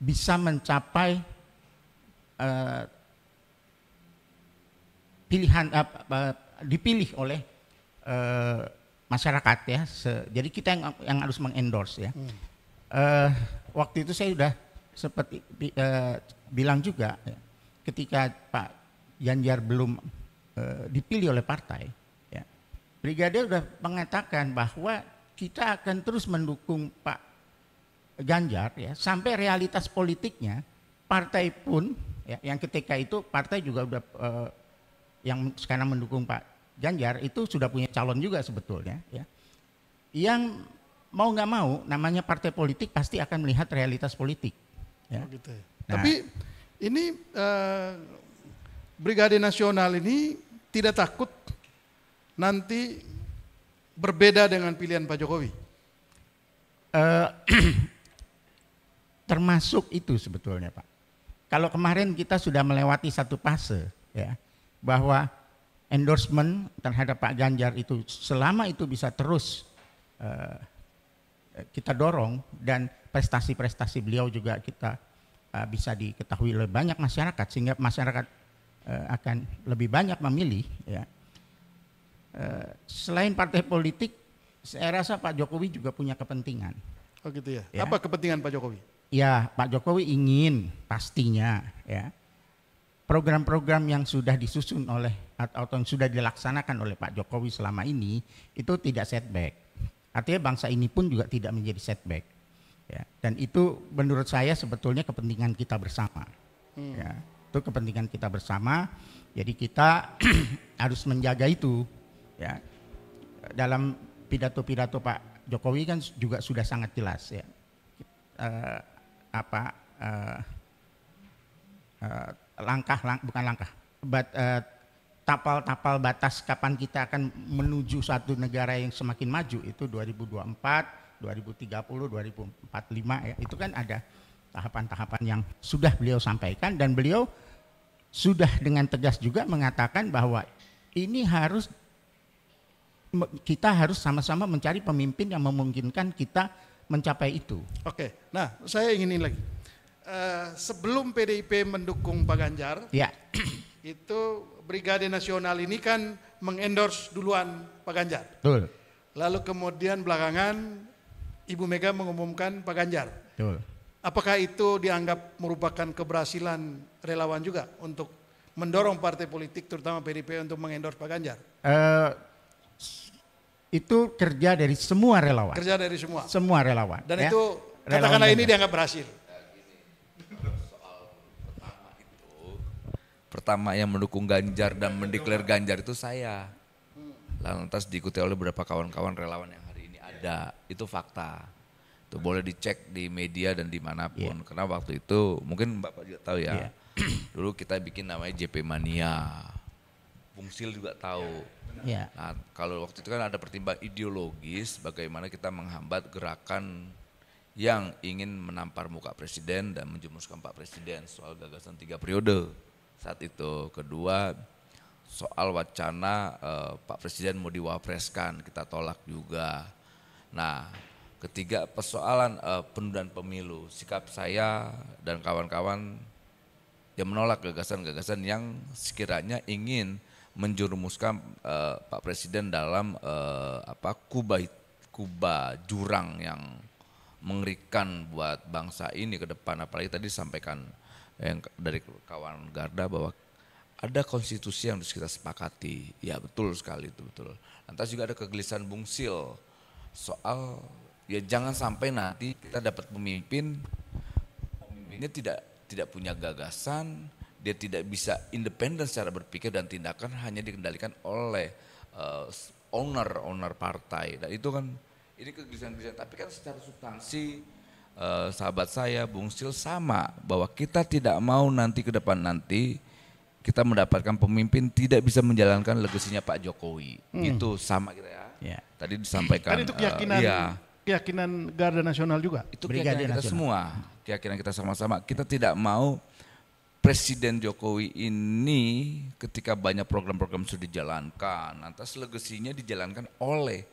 bisa mencapai e, pilihan e, dipilih oleh e, masyarakat ya. Se, jadi kita yang, yang harus mengendorse ya. Hmm. e, waktu itu saya sudah seperti e, bilang juga ya, ketika Pak Ganjar belum e, dipilih oleh partai, ya, Brigade sudah mengatakan bahwa kita akan terus mendukung Pak Ganjar ya sampai realitas politiknya partai pun ya, yang ketika itu partai juga udah eh, yang sekarang mendukung Pak Ganjar itu sudah punya calon juga sebetulnya ya yang mau nggak mau namanya partai politik pasti akan melihat realitas politik ya. Oh gitu ya. Nah, tapi ini eh, Brigade Nasional ini tidak takut nanti berbeda dengan pilihan Pak Jokowi? Uh, [clears throat] termasuk itu sebetulnya Pak. Kalau kemarin kita sudah melewati satu fase ya bahwa endorsement terhadap Pak Ganjar itu selama itu bisa terus uh, kita dorong dan prestasi-prestasi beliau juga kita uh, bisa diketahui oleh banyak masyarakat sehingga masyarakat uh, akan lebih banyak memilih ya Eh, selain partai politik, saya rasa Pak Jokowi juga punya kepentingan. Oh gitu ya. ya. Apa kepentingan Pak Jokowi? Ya, Pak Jokowi ingin pastinya ya program-program yang sudah disusun oleh atau yang sudah dilaksanakan oleh Pak Jokowi selama ini itu tidak setback. Artinya bangsa ini pun juga tidak menjadi setback. Ya, dan itu menurut saya sebetulnya kepentingan kita bersama. Hmm. Ya, itu kepentingan kita bersama. Jadi kita [clears throat] harus menjaga itu ya dalam pidato-pidato Pak Jokowi kan juga sudah sangat jelas ya uh, apa uh, uh, langkah lang, bukan langkah but, tapal-tapal batas kapan kita akan menuju satu negara yang semakin maju itu 2024, 2030, 2045 ya itu kan ada tahapan-tahapan yang sudah beliau sampaikan dan beliau sudah dengan tegas juga mengatakan bahwa ini harus kita harus sama-sama mencari pemimpin yang memungkinkan kita mencapai itu. Oke, nah saya ingin ini lagi. Uh, sebelum PDIP mendukung Pak Ganjar, ya. [clears throat] itu Brigade Nasional ini kan mengendorse duluan Pak Ganjar. Betul. Lalu kemudian belakangan Ibu Mega mengumumkan Pak Ganjar. Betul. Apakah itu dianggap merupakan keberhasilan relawan juga untuk mendorong partai politik terutama PDIP untuk mengendorse Pak Ganjar? Uh, itu kerja dari semua relawan. Kerja dari semua. Semua relawan. Dan ya. itu katakanlah ini dianggap berhasil. Pertama yang mendukung Ganjar dan mendeklar Ganjar itu saya. Lantas diikuti oleh beberapa kawan-kawan relawan yang hari ini ada. Itu fakta. Itu boleh dicek di media dan dimanapun. Yeah. Karena waktu itu mungkin Bapak juga tahu ya. Yeah. Dulu kita bikin namanya JP Mania Bung Sil juga tahu. Ya. ya. Nah, kalau waktu itu kan ada pertimbangan ideologis bagaimana kita menghambat gerakan yang ingin menampar muka presiden dan menjumuskan Pak Presiden soal gagasan tiga periode saat itu. Kedua, soal wacana eh, Pak Presiden mau diwapreskan, kita tolak juga. Nah, ketiga persoalan eh, penundaan pemilu. Sikap saya dan kawan-kawan yang menolak gagasan-gagasan yang sekiranya ingin menjurumuskan uh, Pak Presiden dalam uh, apa kuba kuba jurang yang mengerikan buat bangsa ini ke depan apalagi tadi disampaikan yang dari kawan Garda bahwa ada konstitusi yang harus kita sepakati. Ya betul sekali itu betul. Lantas juga ada kegelisahan bungsil soal ya jangan sampai nanti kita dapat pemimpin pemimpinnya tidak tidak punya gagasan, dia tidak bisa independen secara berpikir dan tindakan hanya dikendalikan oleh uh, owner owner partai dan itu kan ini kegelisahan-kegelisahan tapi kan secara substansi uh, sahabat saya Bung Sil sama bahwa kita tidak mau nanti ke depan nanti kita mendapatkan pemimpin tidak bisa menjalankan legasinya Pak Jokowi hmm. itu sama kita ya. ya. Tadi disampaikan. Kan itu keyakinan. Uh, ya, Keyakinan Garda Nasional juga. Itu keyakinan kita semua. Keyakinan kita sama-sama. Kita tidak mau Presiden Jokowi ini ketika banyak program-program sudah dijalankan, lantas legasinya dijalankan oleh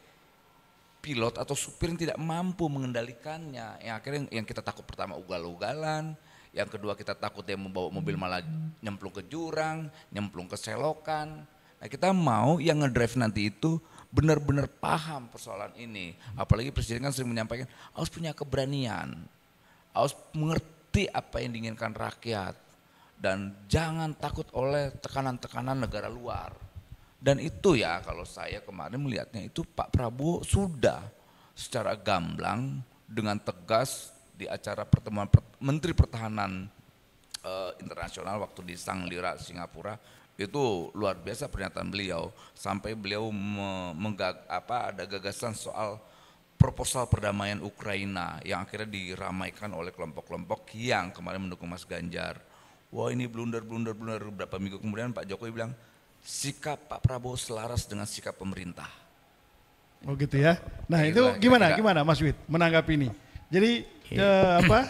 pilot atau supir yang tidak mampu mengendalikannya. Yang akhirnya yang kita takut pertama ugal-ugalan, yang kedua kita takut dia membawa mobil malah nyemplung ke jurang, nyemplung ke selokan. Nah kita mau yang ngedrive nanti itu benar-benar paham persoalan ini. Apalagi presiden kan sering menyampaikan harus punya keberanian, harus mengerti apa yang diinginkan rakyat dan jangan takut oleh tekanan-tekanan negara luar. Dan itu ya kalau saya kemarin melihatnya itu Pak Prabowo sudah secara gamblang dengan tegas di acara pertemuan Menteri Pertahanan e, Internasional waktu di Lira, Singapura itu luar biasa pernyataan beliau sampai beliau me, menggag, apa ada gagasan soal proposal perdamaian Ukraina yang akhirnya diramaikan oleh kelompok-kelompok yang kemarin mendukung Mas Ganjar wah ini blunder, blunder, blunder. Berapa minggu kemudian Pak Jokowi bilang, sikap Pak Prabowo selaras dengan sikap pemerintah. Oh gitu ya. Nah iya, itu gimana, gimana Mas Wid menanggapi ini? Jadi iya. eh, apa,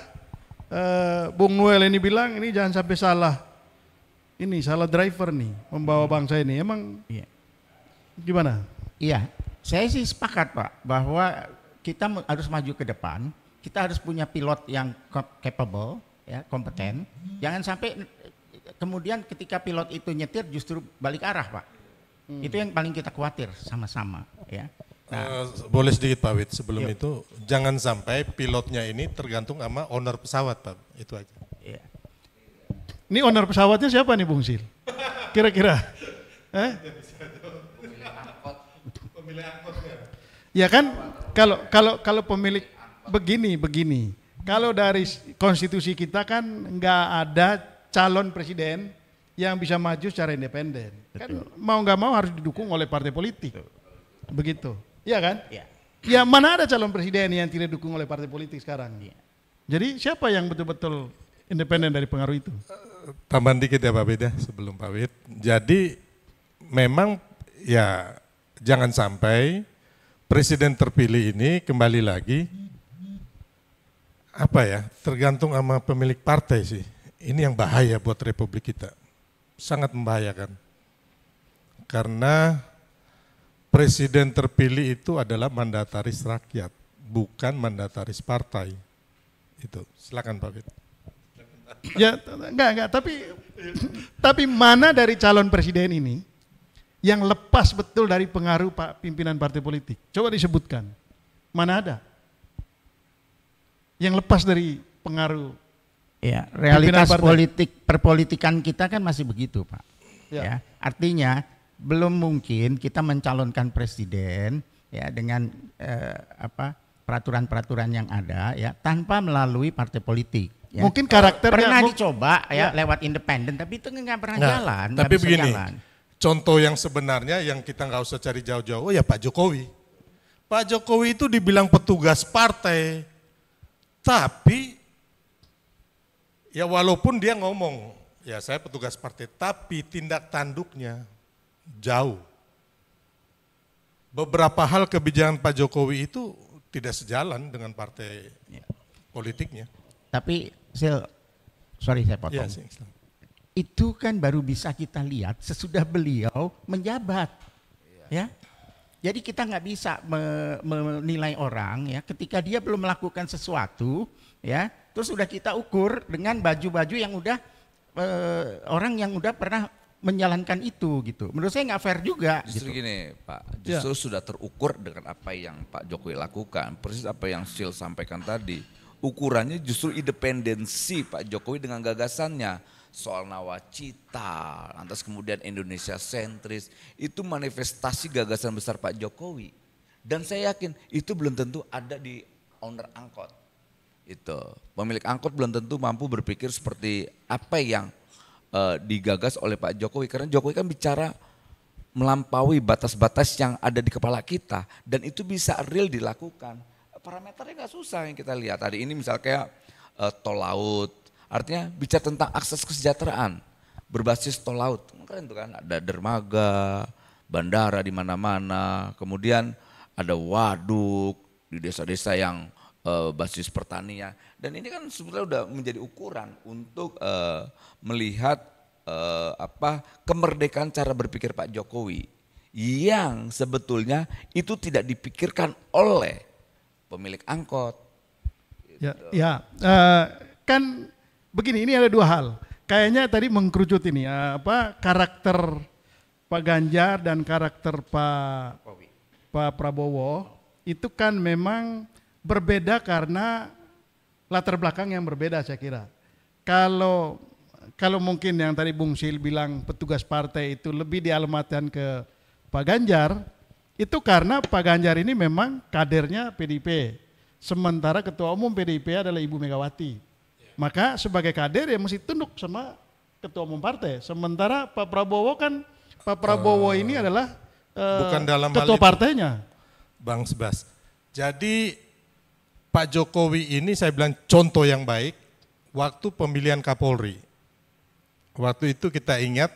eh, Bung Noel ini bilang ini jangan sampai salah. Ini salah driver nih, membawa bangsa ini. Emang iya. gimana? Iya, saya sih sepakat Pak bahwa kita harus maju ke depan, kita harus punya pilot yang capable, ya kompeten. Jangan sampai kemudian ketika pilot itu nyetir justru balik arah, Pak. Hmm. Itu yang paling kita khawatir sama-sama, ya. Nah, uh, boleh sedikit Pak Wid sebelum yuk. Iya. itu jangan sampai pilotnya ini tergantung sama owner pesawat Pak itu aja. ya. Ini owner pesawatnya siapa nih Bung Sil? Kira-kira? eh? Ya? ya kan kalau kalau kalau pemilik begini begini kalau dari konstitusi kita kan nggak ada calon presiden yang bisa maju secara independen. Kan mau nggak mau harus didukung oleh partai politik. Begitu. Iya kan? Ya. Ya mana ada calon presiden yang tidak didukung oleh partai politik sekarang? Ya. Jadi siapa yang betul-betul independen dari pengaruh itu? Tambahan dikit ya Pak Beda sebelum Pak Wid. Jadi memang ya jangan sampai presiden terpilih ini kembali lagi hmm apa ya, tergantung sama pemilik partai sih. Ini yang bahaya buat republik kita. Sangat membahayakan. Karena presiden terpilih itu adalah mandataris rakyat, bukan mandataris partai. Itu. Silakan Pak Fit. Ya, enggak enggak, tapi tapi mana dari calon presiden ini yang lepas betul dari pengaruh Pak pimpinan partai politik? Coba disebutkan. Mana ada? yang lepas dari pengaruh. Ya, realitas politik perpolitikan kita kan masih begitu, Pak. Ya. ya. Artinya belum mungkin kita mencalonkan presiden ya dengan eh, apa peraturan-peraturan yang ada ya tanpa melalui partai politik. Ya. Mungkin karakternya pernah mung dicoba ya, ya lewat independen tapi itu nggak pernah nah, jalan. Tapi begini, jalan. contoh yang sebenarnya yang kita nggak usah cari jauh-jauh oh ya Pak Jokowi. Pak Jokowi itu dibilang petugas partai, tapi ya walaupun dia ngomong, ya saya petugas partai, tapi tindak tanduknya jauh. Beberapa hal kebijakan Pak Jokowi itu tidak sejalan dengan partai ya. politiknya. Tapi Sil, sorry saya potong. Ya, Itu kan baru bisa kita lihat sesudah beliau menjabat. Iya. Ya. ya? Jadi kita nggak bisa menilai orang ya ketika dia belum melakukan sesuatu ya terus sudah kita ukur dengan baju-baju yang udah e, orang yang udah pernah menjalankan itu gitu. Menurut saya nggak fair juga. Justru gitu. gini Pak, ya. justru ya. sudah terukur dengan apa yang Pak Jokowi lakukan, persis apa yang Sil sampaikan tadi. Ukurannya justru independensi Pak Jokowi dengan gagasannya soal nawacita, lantas kemudian Indonesia sentris, itu manifestasi gagasan besar Pak Jokowi. Dan saya yakin itu belum tentu ada di owner angkot. Itu pemilik angkot belum tentu mampu berpikir seperti apa yang uh, digagas oleh Pak Jokowi karena Jokowi kan bicara melampaui batas-batas yang ada di kepala kita dan itu bisa real dilakukan. Parameternya gak susah yang kita lihat. tadi ini misal kayak uh, tol laut, Artinya bicara tentang akses kesejahteraan berbasis tol laut. Keren tuh kan, ada dermaga, bandara di mana-mana, kemudian ada waduk di desa-desa yang uh, basis pertanian. Dan ini kan sebenarnya sudah menjadi ukuran untuk uh, melihat uh, apa kemerdekaan cara berpikir Pak Jokowi yang sebetulnya itu tidak dipikirkan oleh pemilik angkot. Ya, ya. Uh, kan begini, ini ada dua hal. Kayaknya tadi mengkerucut ini eh, apa karakter Pak Ganjar dan karakter Pak Pak Prabowo itu kan memang berbeda karena latar belakang yang berbeda saya kira. Kalau kalau mungkin yang tadi Bung Sil bilang petugas partai itu lebih dialamatkan ke Pak Ganjar, itu karena Pak Ganjar ini memang kadernya PDIP. Sementara ketua umum PDIP adalah Ibu Megawati. Maka sebagai kader ya mesti tunduk sama ketua umum partai. Sementara Pak Prabowo kan Pak Prabowo uh, ini adalah uh, bukan dalam ketua partainya. Bang Sebas. Jadi Pak Jokowi ini saya bilang contoh yang baik waktu pemilihan Kapolri. Waktu itu kita ingat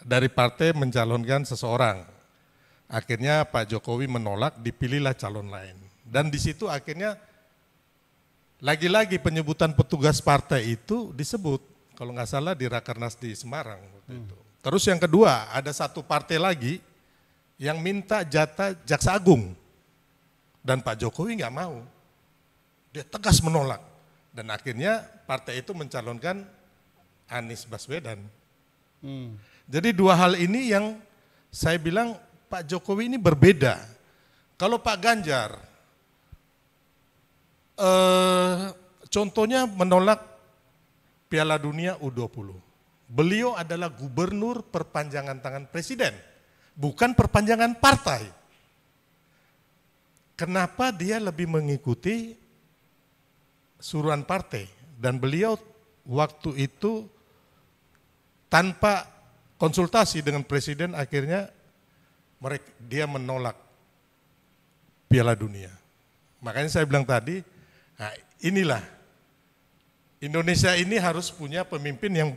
dari partai mencalonkan seseorang. Akhirnya Pak Jokowi menolak, dipilihlah calon lain. Dan di situ akhirnya lagi-lagi penyebutan petugas partai itu disebut kalau nggak salah di Rakernas di Semarang hmm. Terus yang kedua, ada satu partai lagi yang minta jatah Jaksa Agung. Dan Pak Jokowi nggak mau. Dia tegas menolak. Dan akhirnya partai itu mencalonkan Anies Baswedan. Hmm. Jadi dua hal ini yang saya bilang Pak Jokowi ini berbeda. Kalau Pak Ganjar eh, contohnya menolak Piala Dunia U20. Beliau adalah gubernur perpanjangan tangan presiden, bukan perpanjangan partai. Kenapa dia lebih mengikuti suruhan partai dan beliau waktu itu tanpa konsultasi dengan presiden akhirnya dia menolak Piala Dunia. Makanya saya bilang tadi Nah, inilah Indonesia ini harus punya pemimpin yang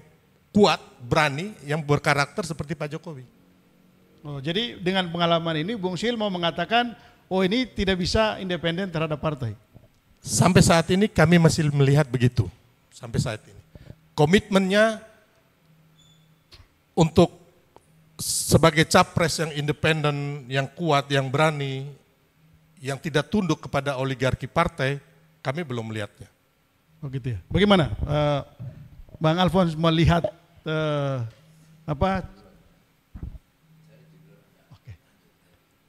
kuat, berani, yang berkarakter seperti Pak Jokowi. Oh, jadi dengan pengalaman ini Bung Sil mau mengatakan, oh ini tidak bisa independen terhadap partai. Sampai saat ini kami masih melihat begitu. Sampai saat ini. Komitmennya untuk sebagai capres yang independen, yang kuat, yang berani, yang tidak tunduk kepada oligarki partai, kami belum melihatnya. oke oh, gitu ya. Bagaimana uh, Bang Alfons melihat uh, apa? Oke.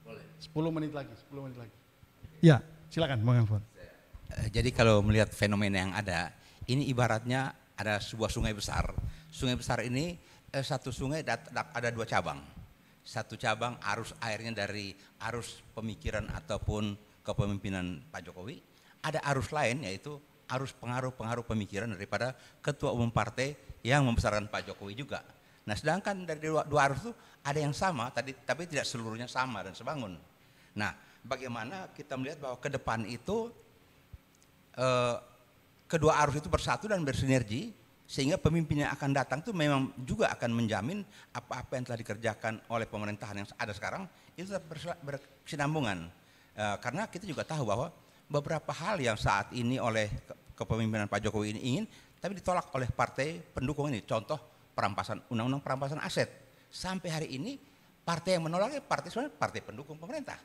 Okay. 10 menit lagi, sepuluh menit lagi. Ya, silakan Bang Alfons. Eh, jadi kalau melihat fenomena yang ada, ini ibaratnya ada sebuah sungai besar. Sungai besar ini satu sungai ada dua cabang. Satu cabang arus airnya dari arus pemikiran ataupun kepemimpinan Pak Jokowi, ada arus lain yaitu arus pengaruh-pengaruh pemikiran daripada ketua umum partai yang membesarkan Pak Jokowi juga. Nah, sedangkan dari dua, dua arus itu ada yang sama tadi tapi tidak seluruhnya sama dan sebangun. Nah, bagaimana kita melihat bahwa ke depan itu eh, kedua arus itu bersatu dan bersinergi sehingga pemimpin yang akan datang itu memang juga akan menjamin apa-apa yang telah dikerjakan oleh pemerintahan yang ada sekarang itu bersinambungan. E, eh, karena kita juga tahu bahwa beberapa hal yang saat ini oleh kepemimpinan Pak Jokowi ini ingin, tapi ditolak oleh partai pendukung ini. Contoh perampasan undang-undang perampasan aset. Sampai hari ini partai yang menolaknya partai sebenarnya partai pendukung pemerintah.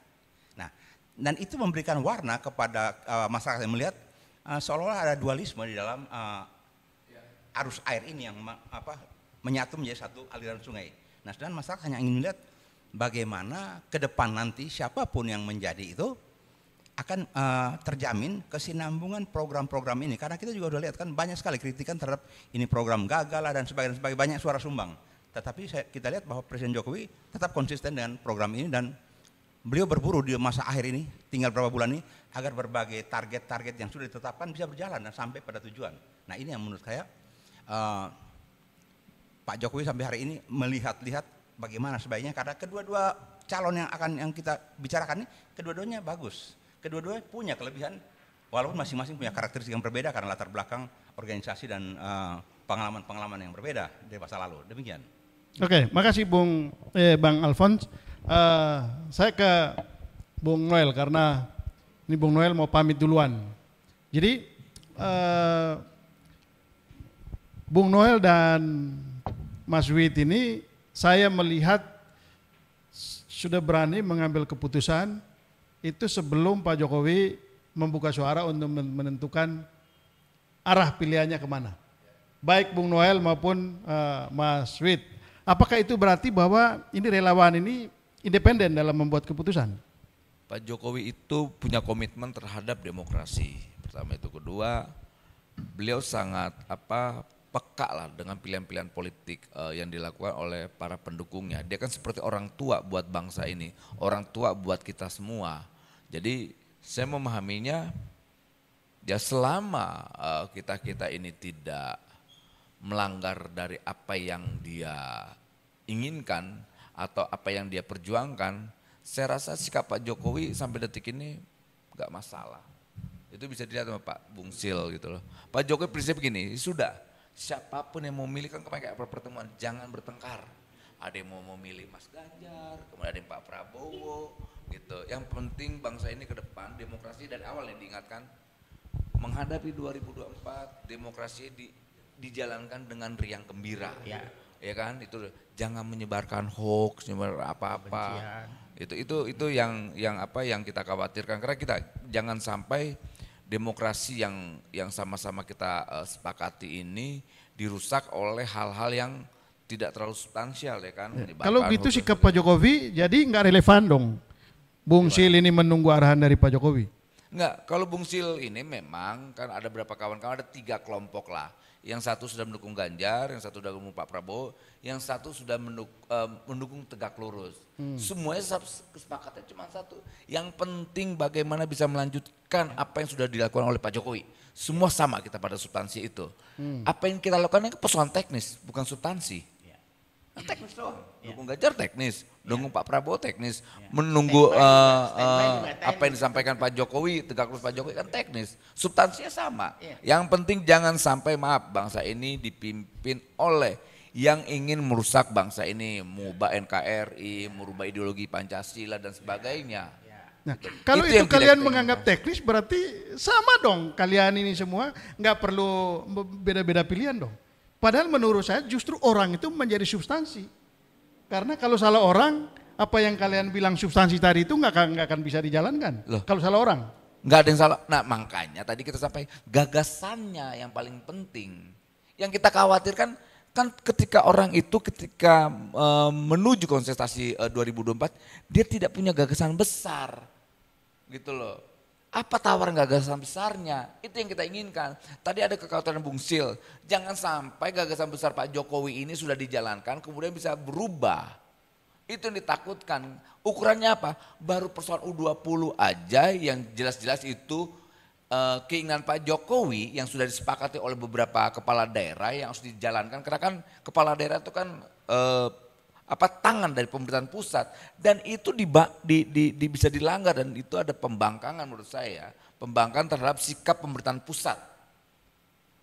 Nah, dan itu memberikan warna kepada uh, masyarakat yang melihat uh, seolah-olah ada dualisme di dalam uh, arus air ini yang apa menyatu menjadi satu aliran sungai. Nah, sedangkan masyarakat hanya ingin melihat bagaimana ke depan nanti siapapun yang menjadi itu akan uh, terjamin kesinambungan program-program ini karena kita juga sudah lihat kan banyak sekali kritikan terhadap ini program gagal dan sebagainya, sebagai banyak suara sumbang tetapi saya, kita lihat bahwa Presiden Jokowi tetap konsisten dengan program ini dan beliau berburu di masa akhir ini tinggal berapa bulan ini agar berbagai target-target yang sudah ditetapkan bisa berjalan dan sampai pada tujuan nah ini yang menurut saya uh, Pak Jokowi sampai hari ini melihat-lihat bagaimana sebaiknya karena kedua-dua calon yang akan yang kita bicarakan ini kedua-duanya bagus Kedua-duanya punya kelebihan, walaupun masing-masing punya karakteristik yang berbeda karena latar belakang organisasi dan eh, pengalaman-pengalaman uh, yang berbeda dari masa lalu. Demikian. Oke, okay, makasih Bung eh, Bang Alfons. Uh, eh, saya ke Bung Noel karena ini Bung Noel mau pamit duluan. Jadi uh, Bung Noel dan Mas Wit ini saya melihat sudah berani mengambil keputusan itu sebelum Pak Jokowi membuka suara untuk menentukan arah pilihannya kemana. Baik Bung Noel maupun uh, Mas Wid. Apakah itu berarti bahwa ini relawan ini independen dalam membuat keputusan? Pak Jokowi itu punya komitmen terhadap demokrasi. Pertama itu, kedua beliau sangat apa peka lah dengan pilihan-pilihan politik uh, yang dilakukan oleh para pendukungnya. Dia kan seperti orang tua buat bangsa ini, orang tua buat kita semua. Jadi saya memahaminya ya selama eh, kita-kita ini tidak melanggar dari apa yang dia inginkan atau apa yang dia perjuangkan, saya rasa sikap Pak Jokowi sampai detik ini nggak masalah. Itu bisa dilihat sama Pak Bungsil gitu loh. Pak Jokowi prinsip gini, sudah siapapun yang mau milih kan kemarin kayak pertemuan, jangan bertengkar. Ada yang mau memilih Mas Ganjar, kemudian ada yang Pak Prabowo, gitu yang penting bangsa ini ke depan demokrasi dari awal yang diingatkan menghadapi 2024 demokrasi di, dijalankan dengan riang gembira ya ya kan itu jangan menyebarkan hoax menyebar apa-apa itu itu itu yang yang apa yang kita khawatirkan karena kita jangan sampai demokrasi yang yang sama-sama kita uh, sepakati ini dirusak oleh hal-hal yang tidak terlalu substansial ya kan. Ya. Kalau gitu sikap Pak Jokowi jadi nggak relevan dong. Bung Sil ini menunggu arahan dari Pak Jokowi? Enggak, kalau Bung Sil ini memang kan ada berapa kawan-kawan, ada tiga kelompok lah. Yang satu sudah mendukung Ganjar, yang satu sudah mendukung Pak Prabowo, yang satu sudah menduk uh, mendukung tegak lurus. Hmm. Semuanya kesepakatan cuma satu. Yang penting bagaimana bisa melanjutkan apa yang sudah dilakukan oleh Pak Jokowi. Semua sama kita pada substansi itu. Hmm. Apa yang kita lakukan ini persoalan teknis, bukan substansi teknis doang. Dukung Ganjar teknis, dukung Pak Prabowo teknis, ya. menunggu uh, uh, apa yang disampaikan Pak Jokowi, tegak lurus Pak Jokowi kan teknis. Substansinya sama. Ya. Yang penting jangan sampai maaf bangsa ini dipimpin oleh yang ingin merusak bangsa ini, mengubah NKRI, merubah ideologi Pancasila dan sebagainya. Ya. Nah, kalau itu, itu kalian menganggap teknis berarti sama dong kalian ini semua nggak perlu beda-beda pilihan dong. Padahal menurut saya justru orang itu menjadi substansi. Karena kalau salah orang, apa yang kalian bilang substansi tadi itu nggak akan, akan bisa dijalankan. Loh. Kalau salah orang. Nggak ada yang salah. Nah makanya tadi kita sampai gagasannya yang paling penting. Yang kita khawatirkan kan ketika orang itu ketika e, menuju konsentrasi e, eh, 2024 dia tidak punya gagasan besar gitu loh apa tawaran gagasan besarnya? Itu yang kita inginkan. Tadi ada kekhawatiran Bung Sil. Jangan sampai gagasan besar Pak Jokowi ini sudah dijalankan kemudian bisa berubah. Itu yang ditakutkan. Ukurannya apa? Baru persoalan U20 aja yang jelas-jelas itu uh, keinginan Pak Jokowi yang sudah disepakati oleh beberapa kepala daerah yang harus dijalankan. Karena kan kepala daerah itu kan uh, apa tangan dari pemerintahan pusat dan itu di, di, di, di, bisa dilanggar dan itu ada pembangkangan menurut saya pembangkangan terhadap sikap pemerintahan pusat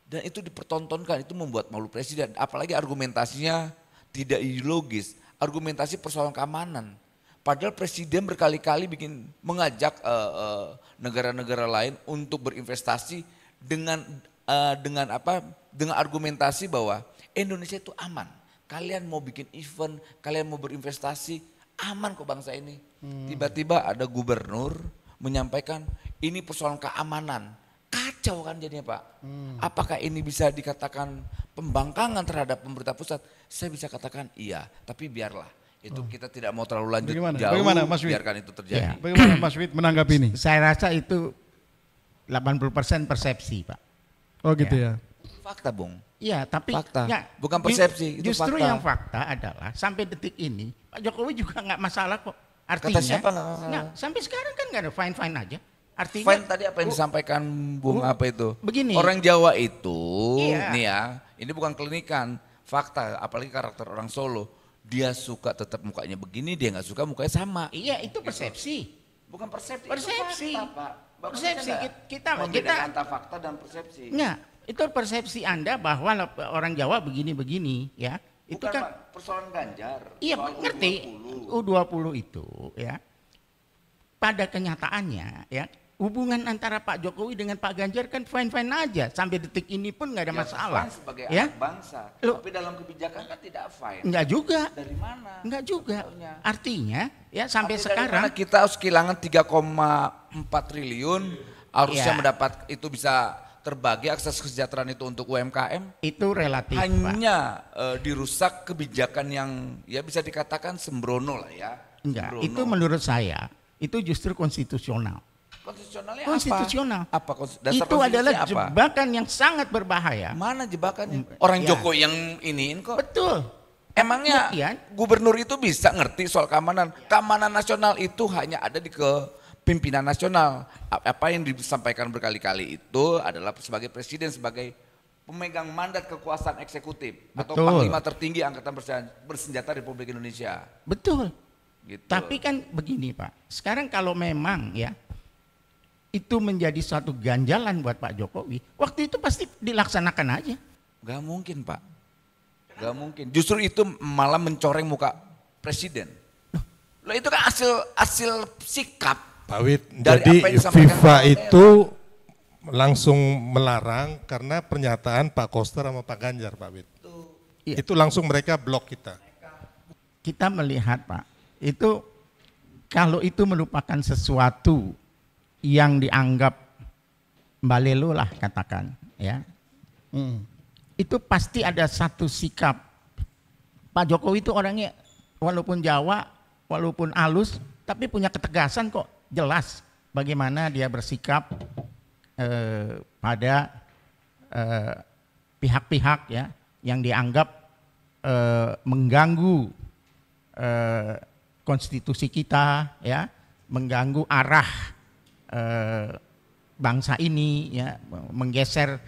dan itu dipertontonkan itu membuat malu presiden apalagi argumentasinya tidak ideologis argumentasi persoalan keamanan padahal presiden berkali-kali bikin mengajak eh, eh, negara-negara uh, uh, lain untuk berinvestasi dengan uh, dengan apa dengan argumentasi bahwa Indonesia itu aman Kalian mau bikin event, kalian mau berinvestasi, aman kok bangsa ini. Hmm. Tiba-tiba hmm. ada gubernur menyampaikan ini persoalan keamanan. Kacau kan jadinya Pak. Hmm. Apakah ini bisa dikatakan pembangkangan terhadap pemerintah pusat? Saya bisa katakan iya, tapi biarlah. Itu oh. kita tidak mau terlalu lanjut Bagaimana? jauh, Bagaimana, Mas biarkan itu terjadi. Ya. Bagaimana Mas Wid menanggapi ini? Saya rasa itu 80% persepsi Pak. Oh gitu iya. ya. ya fakta, Bung. Iya, tapi fakta. Ya, bukan persepsi. Ju, itu justru fakta. yang fakta adalah sampai detik ini Pak Jokowi juga nggak masalah kok. Artinya, Kata siapa nah, sampai sekarang kan nggak ada fine fine aja. Artinya, fine tadi apa yang bu, disampaikan Bung bu, apa itu? Begini. Orang Jawa itu, iya. nih ya, ini bukan klinikan, fakta. Apalagi karakter orang Solo, dia suka tetap mukanya begini, dia nggak suka mukanya sama. Iya, itu gitu. persepsi. Gitu. Bukan persepsi. Persepsi. Itu fakta, Pak. persepsi kita kita, kita antara fakta dan persepsi. Enggak, itu persepsi Anda bahwa orang Jawa begini-begini ya. Bukan, itu kan Pak, persoalan Ganjar. Iya, ngerti. U20. u itu ya. Pada kenyataannya ya, hubungan antara Pak Jokowi dengan Pak Ganjar kan fine-fine aja sampai detik ini pun nggak ada ya, masalah. sebagai ya? anak bangsa, Loh. tapi dalam kebijakan kan tidak fine. Nggak juga. Dari mana? Nggak juga. Artinya ya sampai tapi sekarang kita harus kehilangan 3,4 triliun harusnya ya. mendapat itu bisa terbagi akses kesejahteraan itu untuk UMKM itu relatif hanya uh, dirusak kebijakan yang ya bisa dikatakan sembrono lah ya. Enggak, sembrono. itu menurut saya itu justru konstitusional. Konstitusionalnya konstitusional. apa? Apa dasar Itu adalah apa? jebakan yang sangat berbahaya. Mana jebakannya? Hmm. Orang ya. Joko yang ini kok. Betul. Emangnya Kemudian, gubernur itu bisa ngerti soal keamanan? Keamanan nasional itu hanya ada di ke pimpinan nasional. Apa yang disampaikan berkali-kali itu adalah sebagai presiden, sebagai pemegang mandat kekuasaan eksekutif Betul. atau panglima tertinggi Angkatan Bersenjata Republik Indonesia. Betul. Gitu. Tapi kan begini Pak, sekarang kalau memang ya itu menjadi suatu ganjalan buat Pak Jokowi, waktu itu pasti dilaksanakan aja. Gak mungkin Pak, gak mungkin. Justru itu malah mencoreng muka Presiden. Loh, itu kan hasil hasil sikap Pak Wid, jadi FIFA itu langsung melarang karena pernyataan Pak Koster sama Pak Ganjar, Pak Wid. Iya. Itu langsung mereka blok kita. Kita melihat, Pak, itu kalau itu merupakan sesuatu yang dianggap balelo lah katakan, ya. Hmm. Itu pasti ada satu sikap. Pak Jokowi itu orangnya walaupun Jawa, walaupun alus, tapi punya ketegasan kok jelas bagaimana dia bersikap eh, pada eh, pihak-pihak eh, ya yang dianggap eh, mengganggu eh, konstitusi kita ya mengganggu arah eh, bangsa ini ya menggeser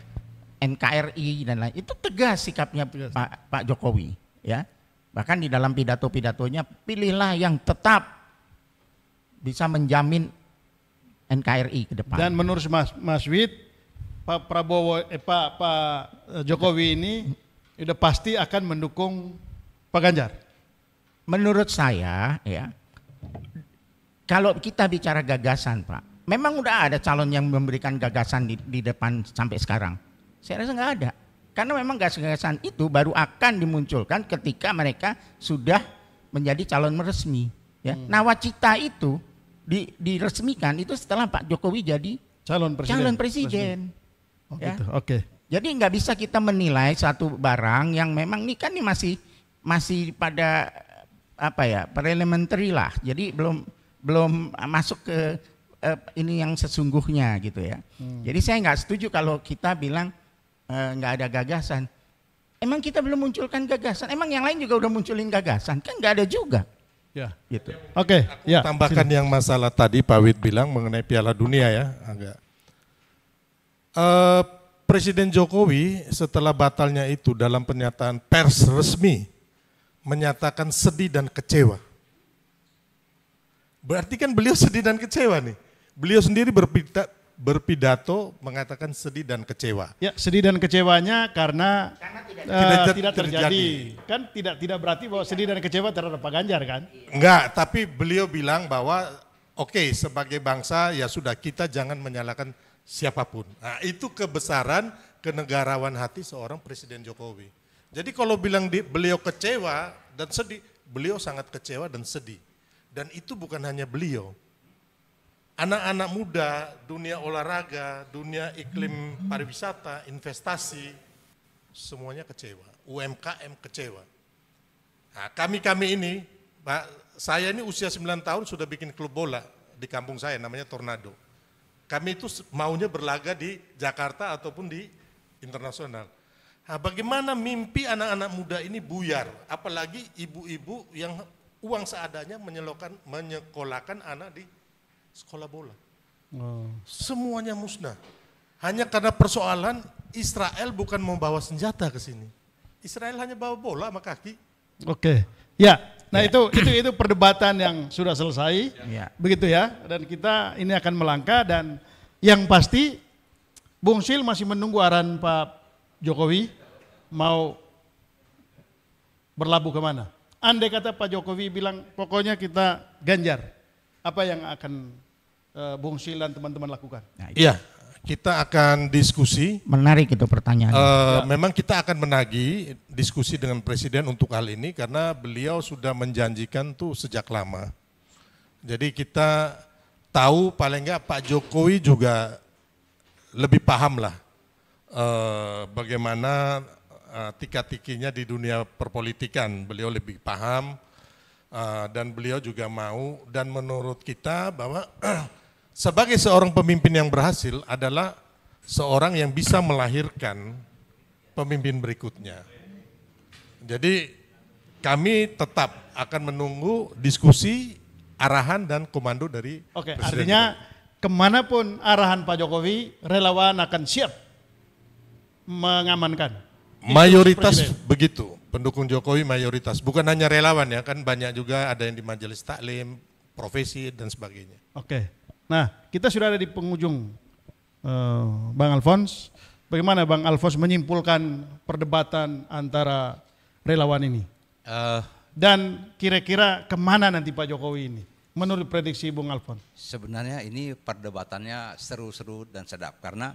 NKRI dan lain itu tegas sikapnya Pak, Pak Jokowi ya bahkan di dalam pidato-pidatonya pilihlah yang tetap bisa menjamin NKRI ke depan. Dan menurut Mas Mas Wid, Pak Prabowo eh, Pak Pak eh, Jokowi ini sudah pasti akan mendukung Pak Ganjar. Menurut saya ya kalau kita bicara gagasan Pak, memang udah ada calon yang memberikan gagasan di, di depan sampai sekarang. Saya rasa nggak ada. Karena memang gagasan itu baru akan dimunculkan ketika mereka sudah menjadi calon resmi. Ya, hmm. nawacita itu di, diresmikan itu setelah Pak Jokowi jadi calon presiden. Calon presiden. presiden. Oh, ya. gitu. Oke. Okay. Jadi nggak bisa kita menilai satu barang yang memang ini kan ini masih masih pada apa ya parliamentary lah. Jadi belum belum masuk ke uh, ini yang sesungguhnya gitu ya. Hmm. Jadi saya nggak setuju kalau kita bilang eh, nggak ada gagasan. Emang kita belum munculkan gagasan. Emang yang lain juga udah munculin gagasan kan nggak ada juga. Ya. Gitu. Oke, okay, ya. Tambahkan Sini. yang masalah tadi Pak Wid bilang mengenai Piala Dunia ya, agak. Uh, Presiden Jokowi setelah batalnya itu dalam pernyataan pers resmi menyatakan sedih dan kecewa. Berarti kan beliau sedih dan kecewa nih. Beliau sendiri berpikir berpidato mengatakan sedih dan kecewa. Ya, sedih dan kecewanya karena, karena tidak, uh, tidak, tidak terjadi. terjadi. Kan tidak tidak berarti bahwa sedih dan kecewa terhadap Pak Ganjar kan? Enggak, tapi beliau bilang bahwa oke okay, sebagai bangsa ya sudah kita jangan menyalahkan siapapun. Nah, itu kebesaran kenegarawan hati seorang Presiden Jokowi. Jadi kalau bilang di, beliau kecewa dan sedih, beliau sangat kecewa dan sedih. Dan itu bukan hanya beliau, anak-anak muda, dunia olahraga, dunia iklim pariwisata, investasi, semuanya kecewa. UMKM kecewa. Nah, kami-kami ini, saya ini usia 9 tahun sudah bikin klub bola di kampung saya namanya Tornado. Kami itu maunya berlaga di Jakarta ataupun di internasional. Nah, bagaimana mimpi anak-anak muda ini buyar, apalagi ibu-ibu yang uang seadanya menyekolahkan anak di sekolah bola. Oh. Semuanya musnah. Hanya karena persoalan Israel bukan membawa senjata ke sini. Israel hanya bawa bola sama kaki. Oke. Okay. Ya. Nah, ya. itu itu itu perdebatan yang sudah selesai. Ya. Begitu ya. Dan kita ini akan melangkah dan yang pasti Bung Sil masih menunggu arahan Pak Jokowi mau berlabuh kemana. Andai kata Pak Jokowi bilang pokoknya kita ganjar, apa yang akan uh, eh, Bung Sil teman-teman lakukan? Nah, iya, kita akan diskusi. Menarik itu pertanyaan. Uh, ya. Eh, memang kita akan menagih diskusi dengan Presiden untuk hal ini karena beliau sudah menjanjikan tuh sejak lama. Jadi kita tahu paling nggak Pak Jokowi juga lebih paham lah uh, bagaimana uh, tika-tikinya di dunia perpolitikan. Beliau lebih paham uh, dan beliau juga mau dan menurut kita bahwa [clears throat] sebagai seorang pemimpin yang berhasil adalah seorang yang bisa melahirkan pemimpin berikutnya. Jadi kami tetap akan menunggu diskusi, arahan dan komando dari Oke, Presiden. artinya kemanapun arahan Pak Jokowi, relawan akan siap mengamankan. Mayoritas Presiden. begitu, pendukung Jokowi mayoritas. Bukan hanya relawan ya, kan banyak juga ada yang di majelis taklim, profesi dan sebagainya. Oke. Nah, kita sudah ada di penghujung eh, Bang Alfons. Bagaimana Bang Alfons menyimpulkan perdebatan antara relawan ini? Uh, Dan kira-kira kemana nanti Pak Jokowi ini? Menurut prediksi Bung Alphonse? Sebenarnya ini perdebatannya seru-seru dan sedap karena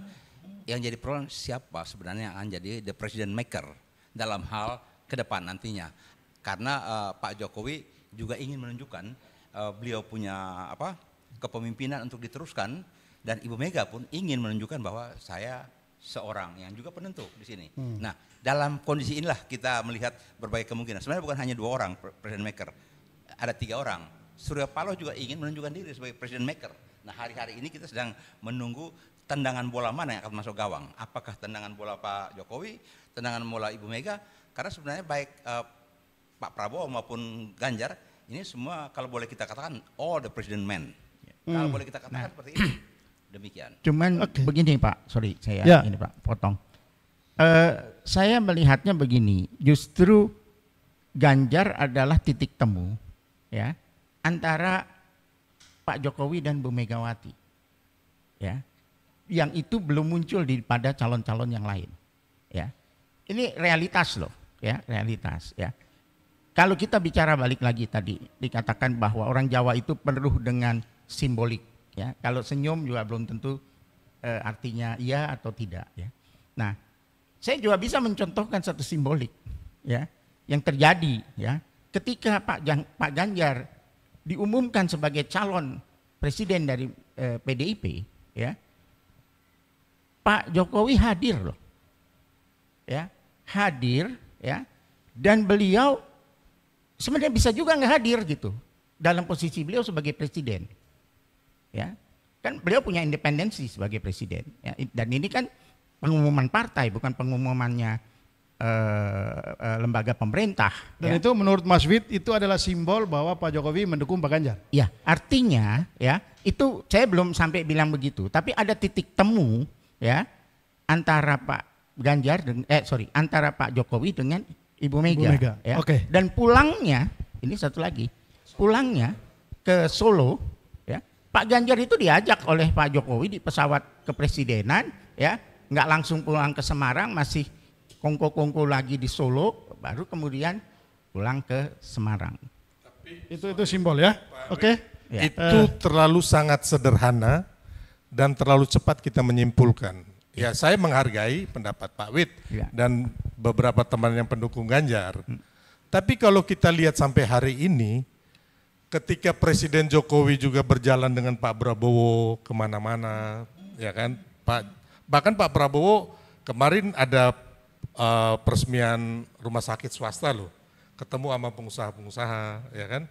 yang jadi problem siapa sebenarnya yang akan jadi the president maker dalam hal ke depan nantinya. Karena uh, Pak Jokowi juga ingin menunjukkan uh, beliau punya apa kepemimpinan untuk diteruskan dan Ibu Mega pun ingin menunjukkan bahwa saya seorang yang juga penentu di sini. Hmm. Nah, dalam kondisi inilah kita melihat berbagai kemungkinan. Sebenarnya bukan hanya dua orang presiden maker, ada tiga orang. Surya Paloh juga ingin menunjukkan diri sebagai presiden maker. Nah, hari-hari ini kita sedang menunggu tendangan bola mana yang akan masuk gawang. Apakah tendangan bola Pak Jokowi, tendangan bola Ibu Mega? Karena sebenarnya baik eh, Pak Prabowo maupun Ganjar ini semua kalau boleh kita katakan all the president men Hmm. Kalau boleh kita katakan nah. seperti ini. [clears throat] Demikian. Cuman okay. begini Pak, sorry saya ya. ini Pak, potong. Uh, saya melihatnya begini, justru Ganjar adalah titik temu ya antara Pak Jokowi dan Bu Megawati. Ya. Yang itu belum muncul di pada calon-calon yang lain. Ya. Ini realitas loh, ya, realitas ya. Kalau kita bicara balik lagi tadi dikatakan bahwa orang Jawa itu perlu dengan simbolik ya. Kalau senyum juga belum tentu e, artinya iya atau tidak ya. Nah, saya juga bisa mencontohkan satu simbolik ya yang terjadi ya ketika Pak Jan, Pak Ganjar diumumkan sebagai calon presiden dari e, eh, PDIP ya. Pak Jokowi hadir loh. Ya, hadir ya. Dan beliau sebenarnya bisa juga nggak hadir gitu dalam posisi beliau sebagai presiden ya kan beliau punya independensi sebagai presiden ya. dan ini kan pengumuman partai bukan pengumumannya uh, uh, lembaga pemerintah dan ya. itu menurut Mas Wid itu adalah simbol bahwa Pak Jokowi mendukung Pak Ganjar ya artinya ya itu saya belum sampai bilang begitu tapi ada titik temu ya antara Pak Ganjar dengan, eh sorry antara Pak Jokowi dengan Ibu Mega, Mega. Ya. oke okay. dan pulangnya ini satu lagi pulangnya ke Solo Pak Ganjar itu diajak oleh Pak Jokowi di pesawat kepresidenan, ya nggak langsung pulang ke Semarang, masih kongko-kongko lagi di Solo, baru kemudian pulang ke Semarang. Tapi, itu itu simbol ya, oke? Okay. Ya. Itu eh. terlalu sangat sederhana dan terlalu cepat kita menyimpulkan. Ya, ya saya menghargai pendapat Pak Wit ya. dan beberapa teman yang pendukung Ganjar. Hmm. Tapi kalau kita lihat sampai hari ini, ketika Presiden Jokowi juga berjalan dengan Pak Prabowo kemana-mana, ya kan? Pak bahkan Pak Prabowo kemarin ada uh, peresmian rumah sakit swasta loh, ketemu sama pengusaha-pengusaha, ya kan?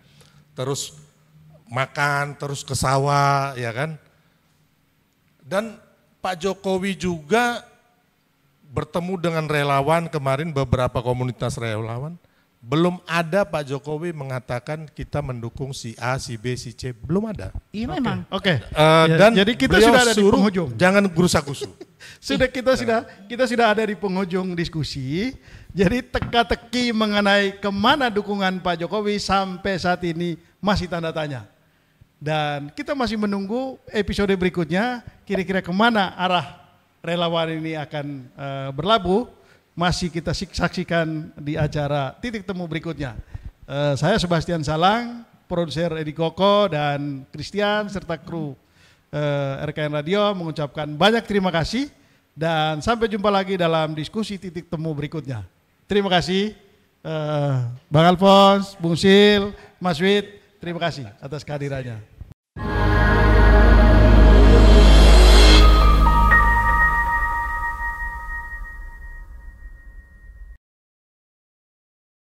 Terus makan, terus ke sawah, ya kan? Dan Pak Jokowi juga bertemu dengan relawan kemarin beberapa komunitas relawan belum ada Pak Jokowi mengatakan kita mendukung si A, si B, si C. Belum ada. Iya okay. memang. Oke. Okay. Uh, eh, ya, dan jadi kita sudah ada di penghujung. Jangan berusaha kusu. [laughs] sudah kita sudah kita sudah ada di penghujung diskusi. Jadi teka-teki mengenai kemana dukungan Pak Jokowi sampai saat ini masih tanda tanya. Dan kita masih menunggu episode berikutnya kira-kira kemana arah relawan ini akan uh, berlabuh masih kita saksikan di acara titik temu berikutnya. Eh, saya Sebastian Salang, produser Edi Koko dan Christian serta kru eh, RKN Radio mengucapkan banyak terima kasih dan sampai jumpa lagi dalam diskusi titik temu berikutnya. Terima kasih eh, Bang Alphonse, Bung Sil, Mas Wid, terima kasih atas kehadirannya.